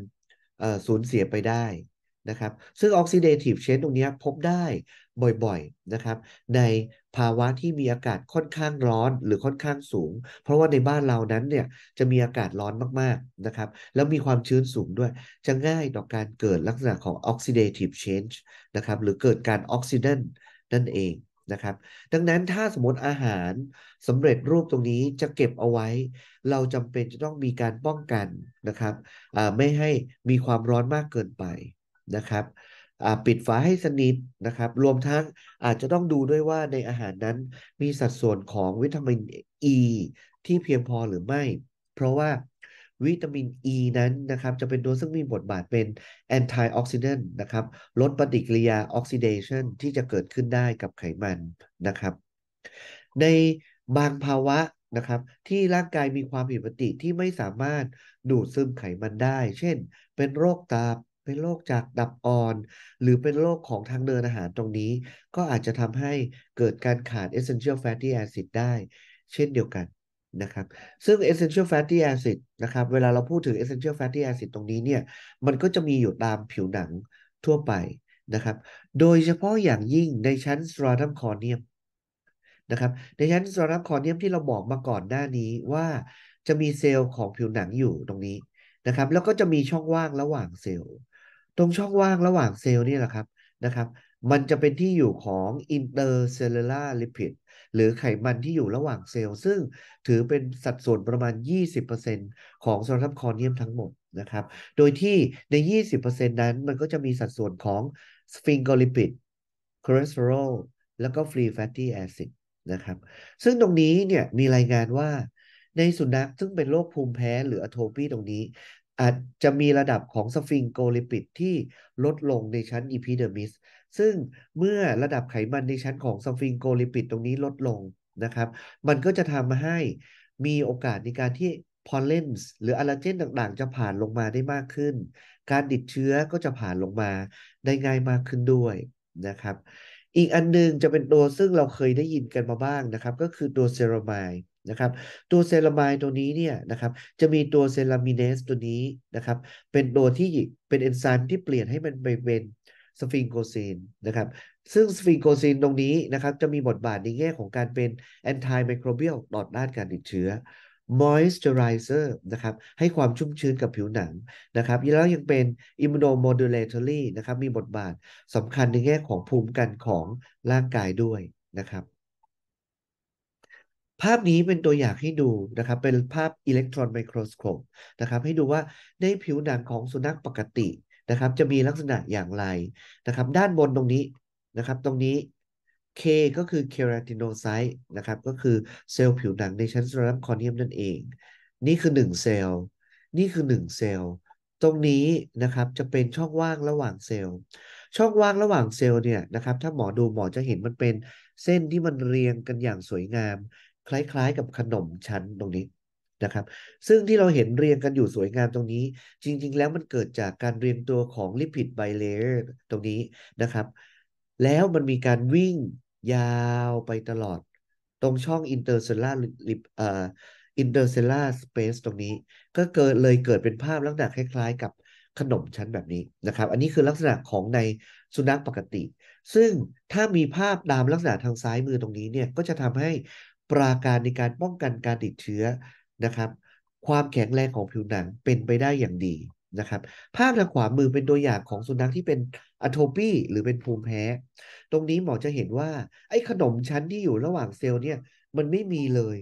สูญเสียไปได้นะครับ ซึ่งออกซิเดทีฟเชนตรงนี้พบได้บ่อยๆนะครับ ในภาวะที่มีอากาศค่อนข้างร้อนหรือค่อนข้างสูง เพราะว่าในบ้านเรานั้นเนี่ยจะมีอากาศร้อนมากๆนะครับ แล้วมีความชื้นสูงด้วย จะง่ายต่อการเกิดลักษณะของออกซิเดทีฟเชนจ์นะครับ หรือเกิดการออกซิเดนนั่นเองนะครับดังนั้นถ้าสมมติอาหารสำเร็จรูปตรงนี้จะเก็บเอาไว้ เราจำเป็นจะต้องมีการป้องกันนะครับไม่ให้มีความร้อนมากเกินไปนะครับปิดฝาให้สนิทนะครับ รวมทั้งอาจจะต้องดูด้วยว่าในอาหารนั้น มีสัดส่วนของวิตามินอ e ีที่เพียงพอหรือไม่ เพราะว่าวิตามินอ e ีนั้นนะครับจะเป็นตัวซึ่งมีบทบาทเป็นแอนตี้ออกซิเดนต์นะครับลดปฏิกิริยาออกซิเดชันที่จะเกิดขึ้นได้กับไขมันนะครับ ในบางภาวะนะครับ ที่ร่างกายมีความผิดปกติที่ไม่สามารถดูดซึมไขมันได้ เช่นเป็นโรคตาเป็นโรคจากดับอ่อน หรือเป็นโรคของทางเดินอาหารตรงนี้ ก็อาจจะทำให้เกิดการขาดเเอซนเชียลแฟตตี้แอซิดได้เช่นเดียวกันนะครับซึ่ง essential fatty acid นะครับเวลาเราพูดถึง essential fatty acid ตรงนี้เนี่ยมันก็จะมีอยู่ตามผิวหนังทั่วไปนะครับโดยเฉพาะอย่างยิ่งในชั้น stratum corneum นะครับในชั้น stratum corneum ที่เราบอกมาก่อนหน้านี้ว่าจะมีเซลล์ของผิวหนังอยู่ตรงนี้นะครับแล้วก็จะมีช่องว่างระหว่างเซลล์ตรงช่องว่างระหว่างเซลล์นี่แหละครับนะครับ มันจะเป็นที่อยู่ของ intercellular lipid หรือไขมันที่อยู่ระหว่างเซลล์ ซึ่งถือเป็นสัดส่วนประมาณ 20%ของโซลทัมคอเนียมทั้งหมดนะครับ โดยที่ใน 20%นั้นมันก็จะมีสัดส่วนของสฟิงโกลิปิดคอเลสเตอรอลแล้วก็ฟรีแฟตตี้แอซิดนะครับ ซึ่งตรงนี้เนี่ยมีรายงานว่าในสุนัขซึ่งเป็นโรคภูมิแพ้หรืออโทปีตรงนี้ อาจจะมีระดับของสฟิงโกลิปิดที่ลดลงในชั้นอีพิเดอร์มิสซึ่งเมื่อระดับไขมันในชั้นของซฟิงโกลิปิดตรงนี้ลดลงนะครับ มันก็จะทำให้มีโอกาสในการที่พอลเลนส์หรืออัลาเจนต่างๆจะผ่านลงมาได้มากขึ้น การติดเชื้อก็จะผ่านลงมาได้ง่ายมากขึ้นด้วยนะครับ อีกอันนึงจะเป็นตัวซึ่งเราเคยได้ยินกันมาบ้างนะครับก็คือตัวเซรามายนะครับตัวเซรามายตัวนี้เนี่ยนะครับจะมีตัวเซรามินเอสตัวนี้นะครับเป็นตัวที่เป็นเอนไซม์ที่เปลี่ยนให้มันไปเป็นสฟิงโกซีนนะครับ ซึ่งสฟิงโกซีนตรงนี้นะครับจะมีบทบาทในแง่ของการเป็นแอนตี้ไมโครเบียลต่อต้านการติดเชื้อ moisturizer นะครับให้ความชุ่มชื้นกับผิวหนังนะครับแล้วยังเป็น immunomodulatory นะครับมีบทบาทสำคัญในแง่ของภูมิกันของร่างกายด้วยนะครับ ภาพนี้เป็นตัวอย่างให้ดูนะครับเป็นภาพอิเล็กตรอนไมโครสโคปนะครับให้ดูว่าในผิวหนังของสุนัขปกตินะครับ จะมีลักษณะอย่างไรนะครับ ด้านบนตรงนี้นะครับ ตรงนี้ K ก็คือ keratinocyte นะครับ ก็คือเซลล์ผิวหนังในชั้นสลัมคอเนียมนั่นเอง นี่คือ1เซลล์ นี่คือ1เซลล์ ตรงนี้นะครับ จะเป็นช่องว่างระหว่างเซลล์ ช่องว่างระหว่างเซลล์เนี่ยนะครับ ถ้าหมอดูหมอจะเห็นมันเป็น เส้นที่มันเรียงกันอย่างสวยงาม คล้ายๆกับขนมชั้นตรงนี้นะครับซึ่งที่เราเห็นเรียงกันอยู่สวยงามตรงนี้ จริงๆ แล้วมันเกิดจากการเรียงตัวของลิปิดไบเลเยอร์ตรงนี้นะครับ แล้วมันมีการวิ่งยาวไปตลอด ตรงช่องอินเตอร์เซลล่าเอ่ออินเตอร์เซลล่าสเปซตรงนี้ ก็เกิดเลยเกิดเป็นภาพลักษณะคล้าย ๆ กับขนมชั้นแบบนี้นะครับ อันนี้คือลักษณะของในสุนัขปกติ ซึ่งถ้ามีภาพดามลักษณะทางซ้ายมือตรงนี้เนี่ยก็จะทำให้ปราการในการป้องกันการติดเชื้อนะครับความแข็งแรงของผิวหนังเป็นไปได้อย่างดีนะครับภาพทางขวามือเป็นตัวอย่างของสุนัขที่เป็นอโทปีหรือเป็นภูมิแพ้ ตรงนี้หมอจะเห็นว่าไอ้ขนมชั้นที่อยู่ระหว่างเซลล์เนี่ยมันไม่มีเลย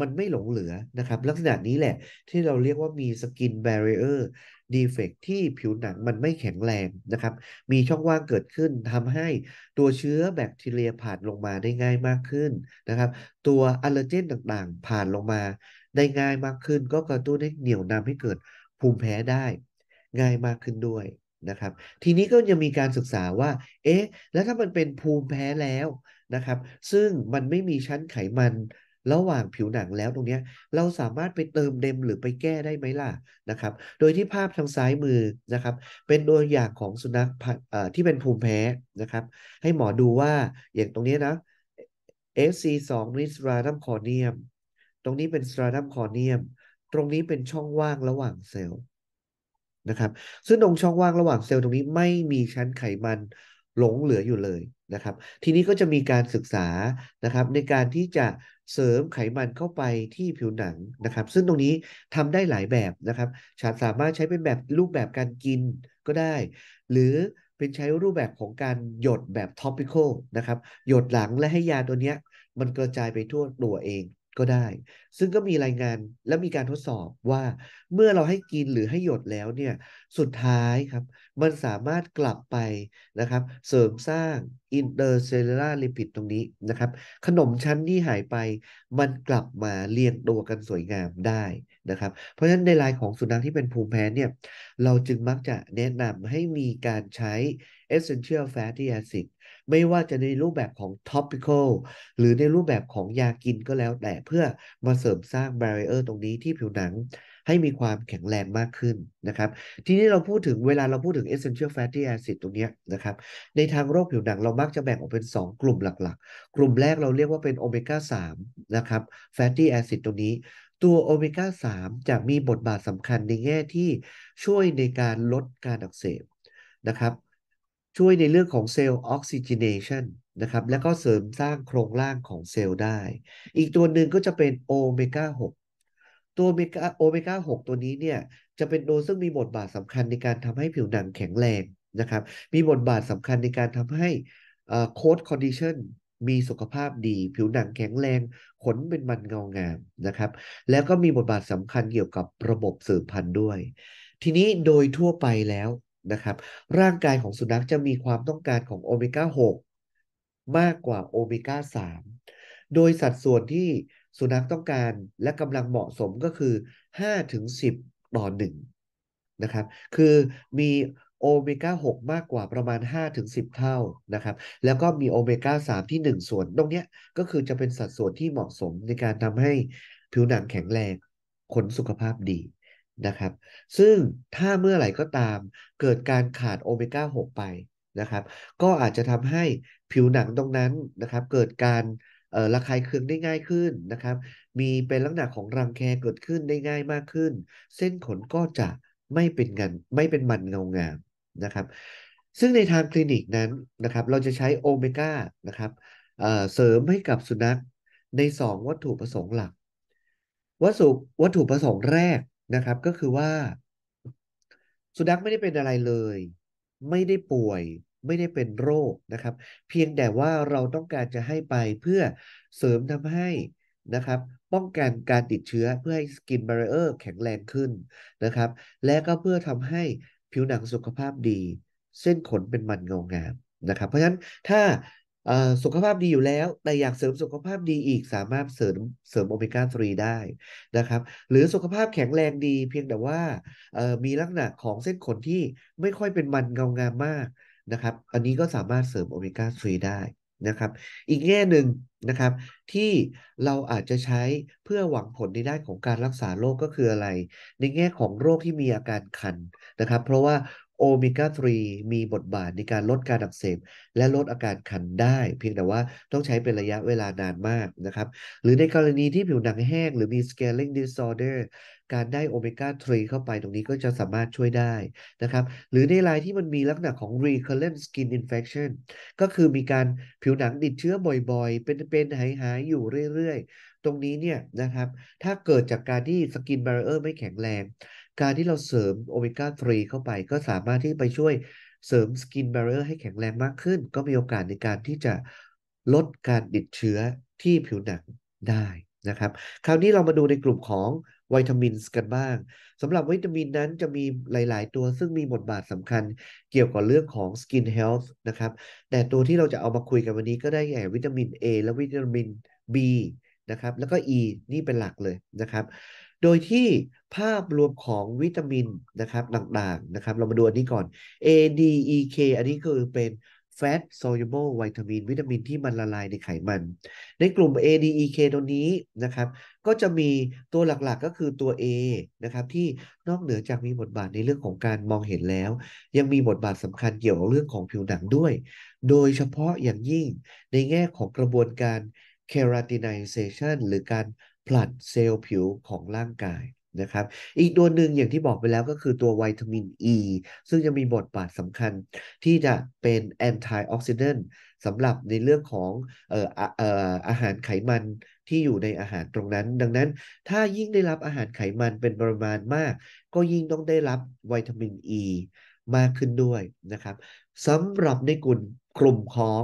มันไม่หลงเหลือนะครับลักษณะนี้แหละที่เราเรียกว่ามีสกินแบเรเออร์ดีเฟกที่ผิวหนังมันไม่แข็งแรงนะครับมีช่องว่างเกิดขึ้นทำให้ตัวเชื้อแบคทีเรียผ่านลงมาได้ง่ายมากขึ้นนะครับตัวอัลเลอร์เจนต่างๆผ่านลงมาได้ง่ายมากขึ้นก็กระตุ้นให้เหนี่ยวนำให้เกิดภูมิแพ้ได้ ง่ายมากขึ้นด้วยนะครับ ทีนี้ก็ยังมีการศึกษาว่าเอ๊ะแล้วถ้ามันเป็นภูมิแพ้แล้วนะครับ ซึ่งมันไม่มีชั้นไขมันระหว่างผิวหนังแล้วตรงนี้เราสามารถไปเติมเต็มหรือไปแก้ได้ไหมล่ะนะครับโดยที่ภาพทางซ้ายมือนะครับ เป็นตัวอย่างของสุนัขที่เป็นภูมิแพ้นะครับ ให้หมอดูว่าอย่างตรงนี้นะ s c 2นิสราน้ำคอเนียมตรงนี้เป็นสตราทัมคอเนียม ตรงนี้เป็นช่องว่างระหว่างเซลล์นะครับซึ่งตรงช่องว่างระหว่างเซลล์ตรงนี้ไม่มีชั้นไขมันหลงเหลืออยู่เลยนะครับทีนี้ก็จะมีการศึกษานะครับในการที่จะเสริมไขมันเข้าไปที่ผิวหนังนะครับ ซึ่งตรงนี้ทำได้หลายแบบนะครับสามารถใช้เป็นแบบรูปแบบการกินก็ได้ หรือเป็นใช้รูปแบบของการหยดแบบท็อปิคอลนะครับหยดหลังและให้ยาตัวเนี้ยมันกระจายไปทั่วตัวเองก็ได้ ซึ่งก็มีรายงานและมีการทดสอบว่าเมื่อเราให้กินหรือให้หยดแล้วเนี่ย สุดท้ายครับมันสามารถกลับไปนะครับเสริมสร้าง intercellular lipid ตรงนี้นะครับ ขนมชั้นที่หายไปมันกลับมาเรียงตัวกันสวยงามได้นะครับ เพราะฉะนั้นในรายของสุนัขที่เป็นภูมิแพ้เนี่ย เราจึงมักจะแนะนำให้มีการใช้ essential fatty acid ไม่ว่าจะในรูปแบบของ topical หรือในรูปแบบของยากินก็แล้วแต่เพื่อมาเสริมสร้าง barrier ตรงนี้ที่ผิวหนังให้มีความแข็งแรงมากขึ้นนะครับ ทีนี้เราพูดถึงเวลาเราพูดถึง essential fatty acid ตรงนี้นะครับในทางโรคผิวหนังเรามักจะแบ่งออกเป็น 2 กลุ่มหลักๆ กลุ่มแรกเราเรียกว่าเป็นโอเมก้า3นะครับ fatty acid ตรงนี้ ตัวโอเมก้า3จะมีบทบาทสำคัญในแง่ที่ช่วยในการลดการอักเสบนะครับช่วยในเรื่องของเซลล์ออกซิเจเนชันนะครับ แล้วก็เสริมสร้างโครงร่างของเซลล์ได้ อีกตัวหนึ่งก็จะเป็นโอเมก้า6ตัวโอเมก้า6ตัวนี้เนี่ยจะเป็นตัวซึ่งมีบทบาทสำคัญในการทำให้ผิวหนังแข็งแรงนะครับมีบทบาทสำคัญในการทำให้โค้ดคอนดิชันมีสุขภาพดี ผิวหนังแข็งแรง ขนเป็นมันเงางามนะครับ แล้วก็มีบทบาทสำคัญเกี่ยวกับระบบสืบพันธุ์ด้วย ทีนี้โดยทั่วไปแล้วนะครับร่างกายของสุนัขจะมีความต้องการของโอเมก้า 6 มากกว่าโอเมก้า 3 โดยสัดส่วนที่สุนัขต้องการและกำลังเหมาะสมก็คือ5ถึง10 ต่อ 1 นะครับ คือมีโอเมก้า 6 มากกว่าประมาณ5ถึง10 เท่านะครับ แล้วก็มีโอเมก้า 3 ที่ 1 ส่วน ตรงนี้ก็คือจะเป็นสัดส่วนที่เหมาะสมในการทำให้ผิวหนังแข็งแรงขนสุขภาพดีนะครับ ซึ่งถ้าเมื่อไหร่ก็ตามเกิดการขาดโอเมก้า6ไปนะครับ ก็อาจจะทำให้ผิวหนังตรงนั้นนะครับเกิดการระคายเคืองได้ง่ายขึ้นนะครับ มีเป็นลักษณะของรังแคเกิดขึ้นได้ง่ายมากขึ้น เส้นขนก็จะไม่เป็นงานไม่เป็นมันเงางามนะครับ ซึ่งในทางคลินิกนั้นนะครับเราจะใช้โอเมก้านะครับเเสริมให้กับสุนัขใน 2 วัตถุประสงค์หลัก วัตถุวัตถุประสงค์แรกนะครับ ก็คือว่า สุนัขไม่ได้เป็นอะไรเลย ไม่ได้ป่วยไม่ได้เป็นโรคนะครับ เพียงแต่ว่าเราต้องการจะให้ไปเพื่อเสริมทำให้นะครับ ป้องกันการติดเชื้อเพื่อให้สกินบาร์เออร์แข็งแรงขึ้นนะครับ และก็เพื่อทำให้ผิวหนังสุขภาพดี เส้นขนเป็นมันเงางามนะครับ เพราะฉะนั้นถ้าสุขภาพดีอยู่แล้ว แต่อยากเสริมสุขภาพดีอีกสามารถเสริมเสริมโอเมก้า 3 ได้นะครับ หรือสุขภาพแข็งแรงดีเพียงแต่ว่า มีลักษณะของเส้นขนที่ไม่ค่อยเป็นมันเงางามมากนะครับ อันนี้ก็สามารถเสริมโอเมก้า 3 ได้นะครับ อีกแง่หนึ่งนะครับที่เราอาจจะใช้เพื่อหวังผลในด้านของการรักษาโรคก็คืออะไร ในแง่ของโรคที่มีอาการคันนะครับ เพราะว่าโอเมก้า 3 มีบทบาทในการลดการอักเสบ และลดอาการคันได้ เพียงแต่ว่าต้องใช้เป็นระยะเวลานานมากนะครับ หรือในกรณีที่ผิวหนังแห้งหรือมี scaling disorder การได้โอเมก้า 3 เข้าไปตรงนี้ก็จะสามารถช่วยได้นะครับ หรือในรายที่มันมีลักษณะของ recurrent skin infection ก็คือมีการผิวหนังติดเชื้อบ่อยๆ เป็นๆหายๆ อยู่เรื่อยๆ ตรงนี้เนี่ยนะครับถ้าเกิดจากการที่สกินบาร์เออร์ไม่แข็งแรงการที่เราเสริมโอเมก้า 3 เข้าไปก็สามารถที่ไปช่วยเสริมสกินแบรเรอร์ให้แข็งแรงมากขึ้น ก็มีโอกาสในการที่จะลดการติดเชื้อที่ผิวหนังได้นะครับ คราวนี้เรามาดูในกลุ่มของวิตามินกันบ้างสำหรับวิตามินนั้นจะมีหลาย ๆ ตัวซึ่งมีบทบาทสำคัญเกี่ยวกับเรื่องของ Skin Health นะครับแต่ตัวที่เราจะเอามาคุยกันวันนี้ก็ได้แก่วิตามิน A และวิตามิน B นะครับแล้วก็ E นี่เป็นหลักเลยนะครับโดยที่ภาพรวมของวิตามินนะครับต่างๆนะครับเรามาดูอันนี้ก่อน A D E K อันนี้คือเป็น fat soluble v i t a m i นวิตามินที่มันละลายในไขมัน ในกลุ่ม ADEK ตัวนี้นะครับ ก็จะมีตัวหลักๆก็คือตัว A นะครับที่นอกเหนือจากมีบทบาทในเรื่องของการมองเห็นแล้ว ยังมีบทบาทสำคัญเกี่ยวกับเรื่องของผิวหนังด้วย โดยเฉพาะอย่างยิ่งในแง่ของกระบวนการ keratinization หรือการผลัดเซลล์ผิวของร่างกายนะครับ อีกตัวหนึ่งอย่างที่บอกไปแล้วก็คือตัววิตามินอ e, ีซึ่งจะมีบทบาทสำคัญที่จะเป็นแอนตี้ออกซิเดนต์สำหรับในเรื่องของเอ่ออออาหารไขมันที่อยู่ในอาหารตรงนั้น ดังนั้นถ้ายิ่งได้รับอาหารไขมันเป็นปริมาณมากก็ยิ่งต้องได้รับวิตามินอ e, ีมากขึ้นด้วยนะครับสำหรับในกลุ่มกลุ่มของ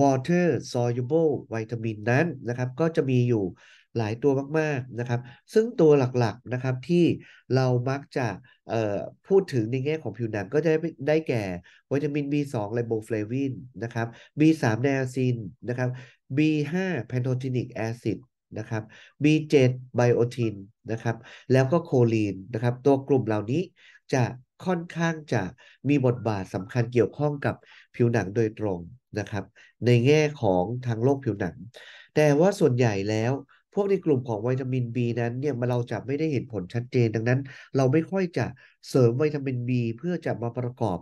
water soluble วิตามินนั้นนะครับ ก็จะมีอยู่หลายตัวมากๆนะครับ ซึ่งตัวหลักๆนะครับที่เรามักจะพูดถึงในแง่ของผิวหนังก็จะได้ไดแก่วิตามิน B2 ไลโบเฟลวินนะครับ B3 ไนอาซินนะครับ B5 แพนโทจินิกแอซิดนะครับ B7 ไบโอทินนะครับ แล้วก็โคลีน นะครับ ตัวกลุ่มเหล่านี้จะค่อนข้างจะมีบทบาทสำคัญเกี่ยวข้องกับผิวหนังโดยตรงนะครับ ในแง่ของทางโรคผิวหนัง แต่ว่าส่วนใหญ่แล้วพวกในกลุ่มของวิตามิน B นั้นเนี่ยเราจะไม่ได้เห็นผลชัดเจน ดังนั้น เราไม่ค่อยจะเสริมวิตามิน B เพื่อจะมาประกอบ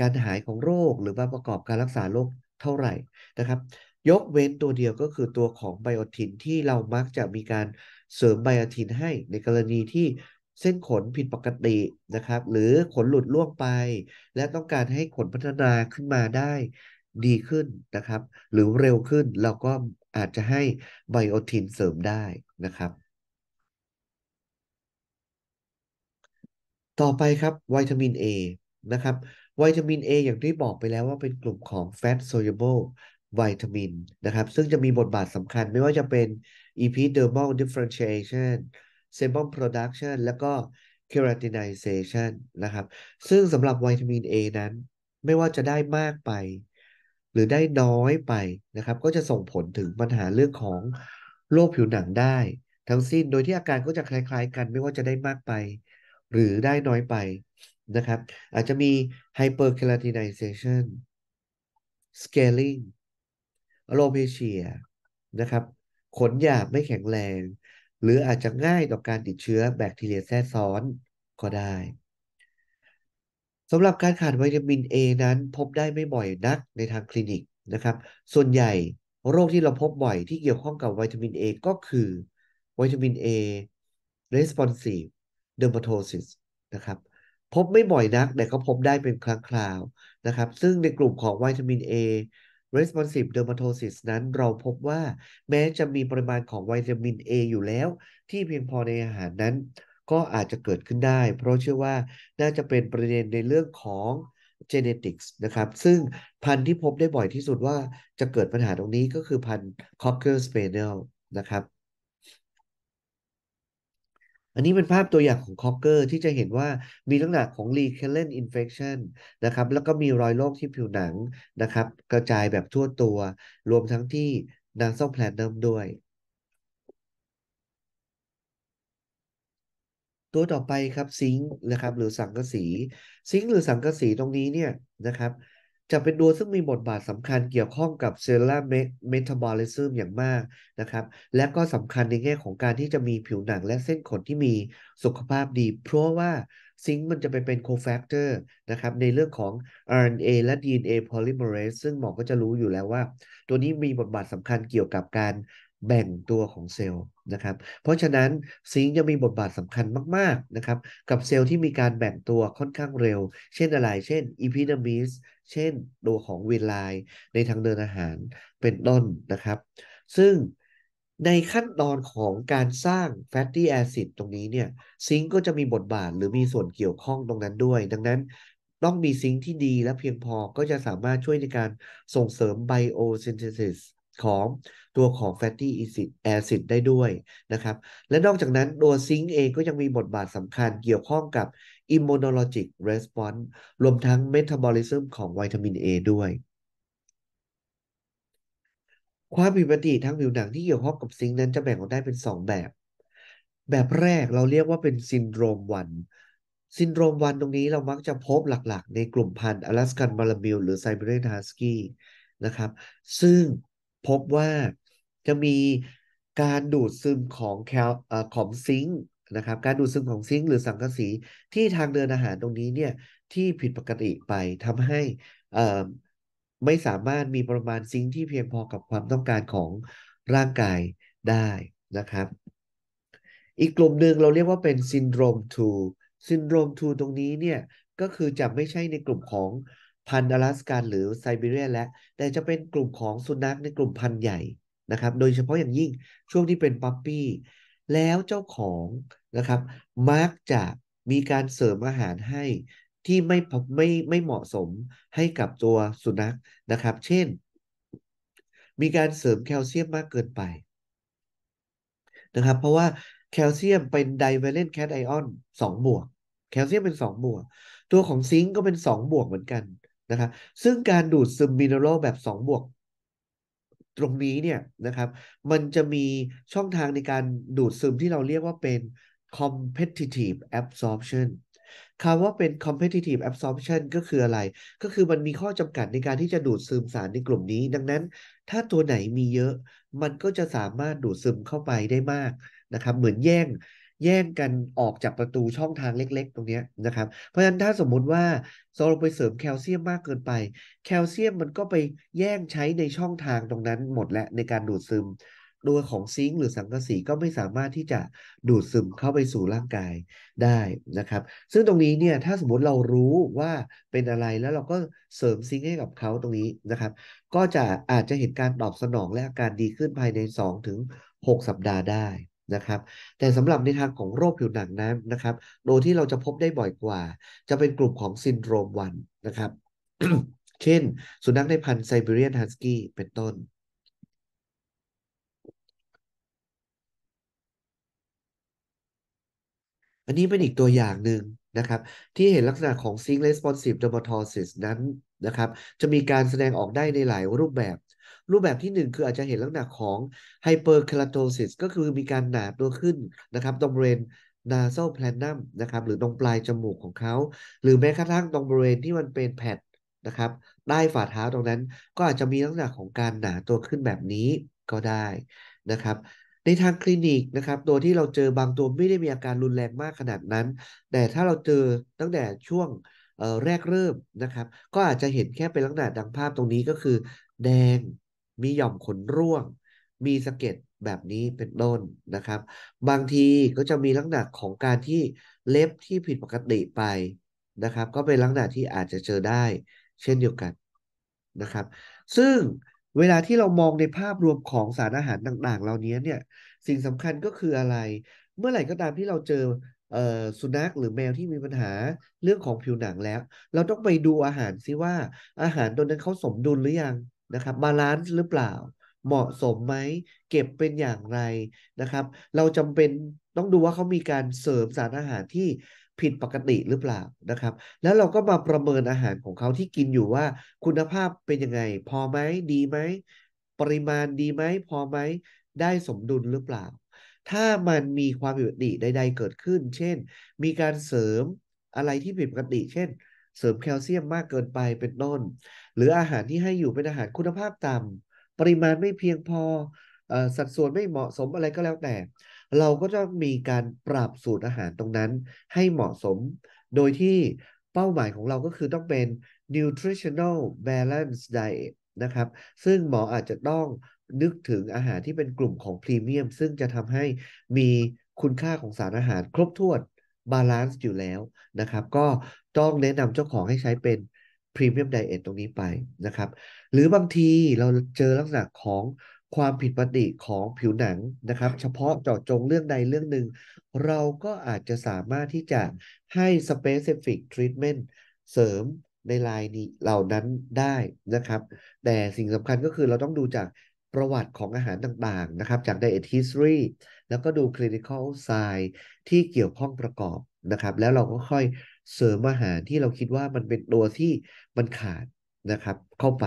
การหายของโรค หรือมาประกอบการรักษาโรคเท่าไหร่นะครับ ยกเว้นตัวเดียวก็คือตัวของไบโอทินที่เรามักจะมีการเสริมไบโอทินให้ในกรณีที่เส้นขนผิดปกตินะครับ หรือขนหลุดล่วงไป และต้องการให้ขนพัฒนาขึ้นมาได้ดีขึ้นนะครับ หรือเร็วขึ้นเราก็อาจจะให้ไบโอทินเสริมได้นะครับ ต่อไปครับวิตามิน A นะครับวิตามิน A อย่างที่บอกไปแล้วว่าเป็นกลุ่มของ fat soluble วิตามินนะครับซึ่งจะมีบทบาทสำคัญไม่ว่าจะเป็น epidermal differentiation sebum production แล้วก็ keratinization นะครับ ซึ่งสำหรับวิตามิน A นั้นไม่ว่าจะได้มากไปหรือได้น้อยไปนะครับ ก็จะส่งผลถึงปัญหาเรื่องของโรคผิวหนังได้ ทั้งสิ้นโดยที่อาการก็จะคล้ายๆกันไม่ว่าจะได้มากไป หรือได้น้อยไปนะครับ อาจจะมี hyperkeratinization scaling alopecia นะครับขนหยาบไม่แข็งแรงหรืออาจจะง่ายต่อการติดเชื้อแบคทีเรียแทรกซ้อนก็ได้สำหรับการขาดวิตามิน A นั้นพบได้ไม่บ่อยนักในทางคลินิกนะครับส่วนใหญ่โรคที่เราพบบ่อยที่เกี่ยวข้องกับวิตามิน A ก็คือวิตามิน A responsive dermatosis นะครับพบไม่บ่อยนักแต่ก็พบได้เป็นครั้งคราวนะครับ ซึ่งในกลุ่มของวิตามิน A responsive dermatosis นั้นเราพบว่าแม้จะมีปริมาณของวิตามิน A อยู่แล้ว ที่เพียงพอในอาหารนั้นก็อาจจะเกิดขึ้นได้ เพราะเชื่อว่าน่าจะเป็นประเด็นในเรื่องของ genetics นะครับ ซึ่งพันธุ์ที่พบได้บ่อยที่สุดว่าจะเกิดปัญหาตรงนี้ก็คือพันธุ์ cocker spaniel นะครับ อันนี้เป็นภาพตัวอย่างของ cocker ที่จะเห็นว่ามีลักษณะของ recurrent infection นะครับ แล้วก็มีรอยโรคที่ผิวหนังนะครับ กระจายแบบทั่วตัว รวมทั้งที่นางซ่องแพลนเดิมด้วยตัวต่อไปครับซิงค์นะครับหรือสังกะสี ซิงค์หรือสังกะสีตรงนี้เนี่ยนะครับจะเป็นตัวซึ่งมีบทบาทสำคัญเกี่ยวข้องกับเซลล์เมตาบอลิซึมอย่างมากนะครับและก็สำคัญในแง่ของการที่จะมีผิวหนังและเส้นขนที่มีสุขภาพดีเพราะว่าซิงค์มันจะไปเป็นโคแฟกเตอร์นะครับในเรื่องของ RNA และ DNA polymerase ซึ่งหมอก็จะรู้อยู่แล้วว่าตัวนี้มีบทบาทสำคัญเกี่ยวกับการแบ่งตัวของเซลล์นะครับ เพราะฉะนั้นซิงจะมีบทบาทสำคัญมากๆนะครับกับเซลล์ที่มีการแบ่งตัวค่อนข้างเร็ว เช่นอะไร เช่นอีพิเดมิสเช่นตัวของเวลายในทางเดินอาหารเป็นต้นนะครับ ซึ่งในขั้นตอนของการสร้างแฟตตี้แอซิดตรงนี้เนี่ยซิงก็จะมีบทบาทหรือมีส่วนเกี่ยวข้องตรงนั้นด้วย ดังนั้นต้องมีซิงที่ดีและเพียงพอก็จะสามารถช่วยในการส่งเสริมไบโอซินเท s i s ของตัวของ fatty acid acid ได้ด้วยนะครับ และนอกจากนั้นตัวซิงค์เองก็ยังมีบทบาทสำคัญเกี่ยวข้องกับ immunologic response รวมทั้ง metabolism ของวิตามิน A ด้วย ความผิดปกติทางผิวหนังที่เกี่ยวข้องกับซิงค์นั้นจะแบ่งออกได้เป็น 2 แบบ แบบแรกเราเรียกว่าเป็นซินโดรมวัน ซินโดรมวันตรงนี้เรามักจะพบหลักๆ ในกลุ่มพันธุ์อลาสกันมาลาบิลหรือไซเบเรียนฮัสกี้นะครับ ซึ่งพบว่าจะมีการดูดซึมของแคลของซิงค์นะครับ การดูดซึมของซิงค์หรือสังกะสีที่ทางเดินอาหารตรงนี้เนี่ยที่ผิดปกติไปทำให้ไม่สามารถมีปริมาณซิงค์ ที่เพียงพอกับความต้องการของร่างกายได้นะครับ อีกกลุ่มหนึ่งเราเรียกว่าเป็นซินโดรม2ซินโดรม2ตรงนี้เนี่ยก็คือจะไม่ใช่ในกลุ่มของพันธุ์อ拉斯สกหรือไซบีเรียและแต่จะเป็นกลุ่มของสุนัขในกลุ่มพันธุ์ใหญ่นะครับ โดยเฉพาะอย่างยิ่งช่วงที่เป็นปั๊ปปี้ แล้วเจ้าของนะครับ มักจะมีการเสริมอาหารให้ที่ไม่ไม่ไม่เหมาะสมให้กับตัวสุนัขนะครับ เช่น มีการเสริมแคลเซียมมากเกินไปนะครับ เพราะว่าแคลเซียมเป็นไดเวเลนแคทไอออนสองบวก แคลเซียมเป็นสองบวก ตัวของซิงก์ก็เป็นสองบวกเหมือนกันนะครับซึ่งการดูดซึมมินเนอรัลแบบ2 บวกตรงนี้เนี่ยนะครับ มันจะมีช่องทางในการดูดซึมที่เราเรียกว่าเป็น competitive absorption คำว่าเป็น competitive absorption ก็คืออะไร ก็คือมันมีข้อจำกัดในการที่จะดูดซึมสารในกลุ่มนี้ ดังนั้น ถ้าตัวไหนมีเยอะ มันก็จะสามารถดูดซึมเข้าไปได้มากนะครับ เหมือนแย่งแย่งกันออกจากประตูช่องทางเล็ก ๆ ตรงนี้นะครับ เพราะฉะนั้นถ้าสมมุติว่าเราไปเสริมแคลเซียมมากเกินไป แคลเซียมมันก็ไปแย่งใช้ในช่องทางตรงนั้น หมดและในการดูดซึมตัวของซิงค์หรือสังกะสีก็ไม่สามารถที่จะดูดซึมเข้าไปสู่ร่างกายได้นะครับ ซึ่งตรงนี้เนี่ยถ้าสมมติเรารู้ว่าเป็นอะไรแล้วเราก็เสริมซิงค์ให้กับเขาตรงนี้นะครับ ก็จะอาจจะเห็นการตอบสนองและอาการดีขึ้นภายใน2ถึง6สัปดาห์ได้นะครับแต่สำหรับในทางของโรคผิวหนังนะ้นนะครับโดยที่เราจะพบได้บ่อยกว่า จะเป็นกลุ่มของซินโดรมวันนะครับเช่น สุนัขในพันธุ์ไซบีเรียนฮัสกี้เป็นต้น อันนี้เป็นอีกตัวอย่างหนึ่งนะครับที่เห็นลักษณะของซิงเลสปอนซ s ฟเดอร์มอทอซิสนั้นนะครับจะมีการแสดงออกได้ในหลายรูปแบบรูปแบบที่ 1 คืออาจจะเห็นลักษณะของไฮเปอร์คลาโตซิสก็คือมีการหนาตัวขึ้นนะครับ ตรงบริเวณนาโซแพลนนัมนะครับหรือตรงปลายจมูกของเขา หรือแม้กระทั่งตรงบริเวณที่มันเป็นแผดนะครับใต้ฝ่าเท้าตรงนั้นก็อาจจะมีลักษณะของการหนาตัวขึ้นแบบนี้ก็ได้นะครับในทางคลินิกนะครับตัวที่เราเจอบางตัวไม่ได้มีอาการรุนแรงมากขนาดนั้น แต่ถ้าเราเจอตั้งแต่ช่วงแรกเริ่มนะครับก็อาจจะเห็นแค่เป็นลักษณะดังภาพตรงนี้ก็คือ แดงมีหย่อมขนร่วง มีสะเก็ดแบบนี้เป็นต้นนะครับ บางทีก็จะมีลักษณะของการที่เล็บที่ผิดปกติไปนะครับ ก็เป็นลักษณะที่อาจจะเจอได้ เช่นเดียวกันนะครับ ซึ่งเวลาที่เรามองในภาพรวมของสารอาหารต่างๆ เหล่านี้เนี่ยสิ่งสำคัญก็คืออะไร เมื่อไหร่ก็ตามที่เราเจอสุนัขหรือแมวที่มีปัญหาเรื่องของผิวหนังแล้ว เราต้องไปดูอาหารซิว่า อาหารตัวนั้นเขาสมดุลหรือยังนะครับบาลานซ์หรือเปล่า เหมาะสมไหมเก็บเป็นอย่างไรนะครับเราจำเป็นต้องดูว่าเขามีการเสริมสารอาหารที่ผิดปกติหรือเปล่านะครับแล้วเราก็มาประเมินอาหารของเขาที่กินอยู่ว่าคุณภาพเป็นยังไง พอไหมดีไหมปริมาณดีไหม พอไหมได้สมดุลหรือเปล่า ถ้ามันมีความผิดปกติใดๆเกิดขึ้น เช่น มีการเสริมอะไรที่ผิดปกติเช่นเสริมแคลเซียมมากเกินไปเป็นต้น หรืออาหารที่ให้อยู่เป็นอาหารคุณภาพต่ำปริมาณไม่เพียงพอ สัดส่วนไม่เหมาะสมอะไรก็แล้วแต่ เราก็จะมีการปรับสูตรอาหารตรงนั้นให้เหมาะสม โดยที่เป้าหมายของเราก็คือต้องเป็น nutritional balance diet นะครับซึ่งหมออาจจะต้องนึกถึงอาหารที่เป็นกลุ่มของพรีเมียมซึ่งจะทำให้มีคุณค่าของสารอาหารครบถ้วนบาลานซ์อยู่แล้วนะครับก็ต้องแนะนำเจ้าของให้ใช้เป็นพรีเมียมไดเอทตรงนี้ไปนะครับ หรือบางทีเราเจอลักษณะของความผิดปกติของผิวหนังนะครับ เฉพาะเจาะจงเรื่องใดเรื่องหนึ่งเราก็อาจจะสามารถที่จะให้ specific treatment เสริมในลายนี้เหล่านั้นได้นะครับ แต่สิ่งสำคัญก็คือเราต้องดูจากประวัติของอาหารต่างๆนะครับจาก diet history แล้วก็ดู clinical sign ที่เกี่ยวข้องประกอบนะครับ แล้วเราก็ค่อยเสริมอาหารที่เราคิดว่ามันเป็นตัวที่มันขาดนะครับเข้าไป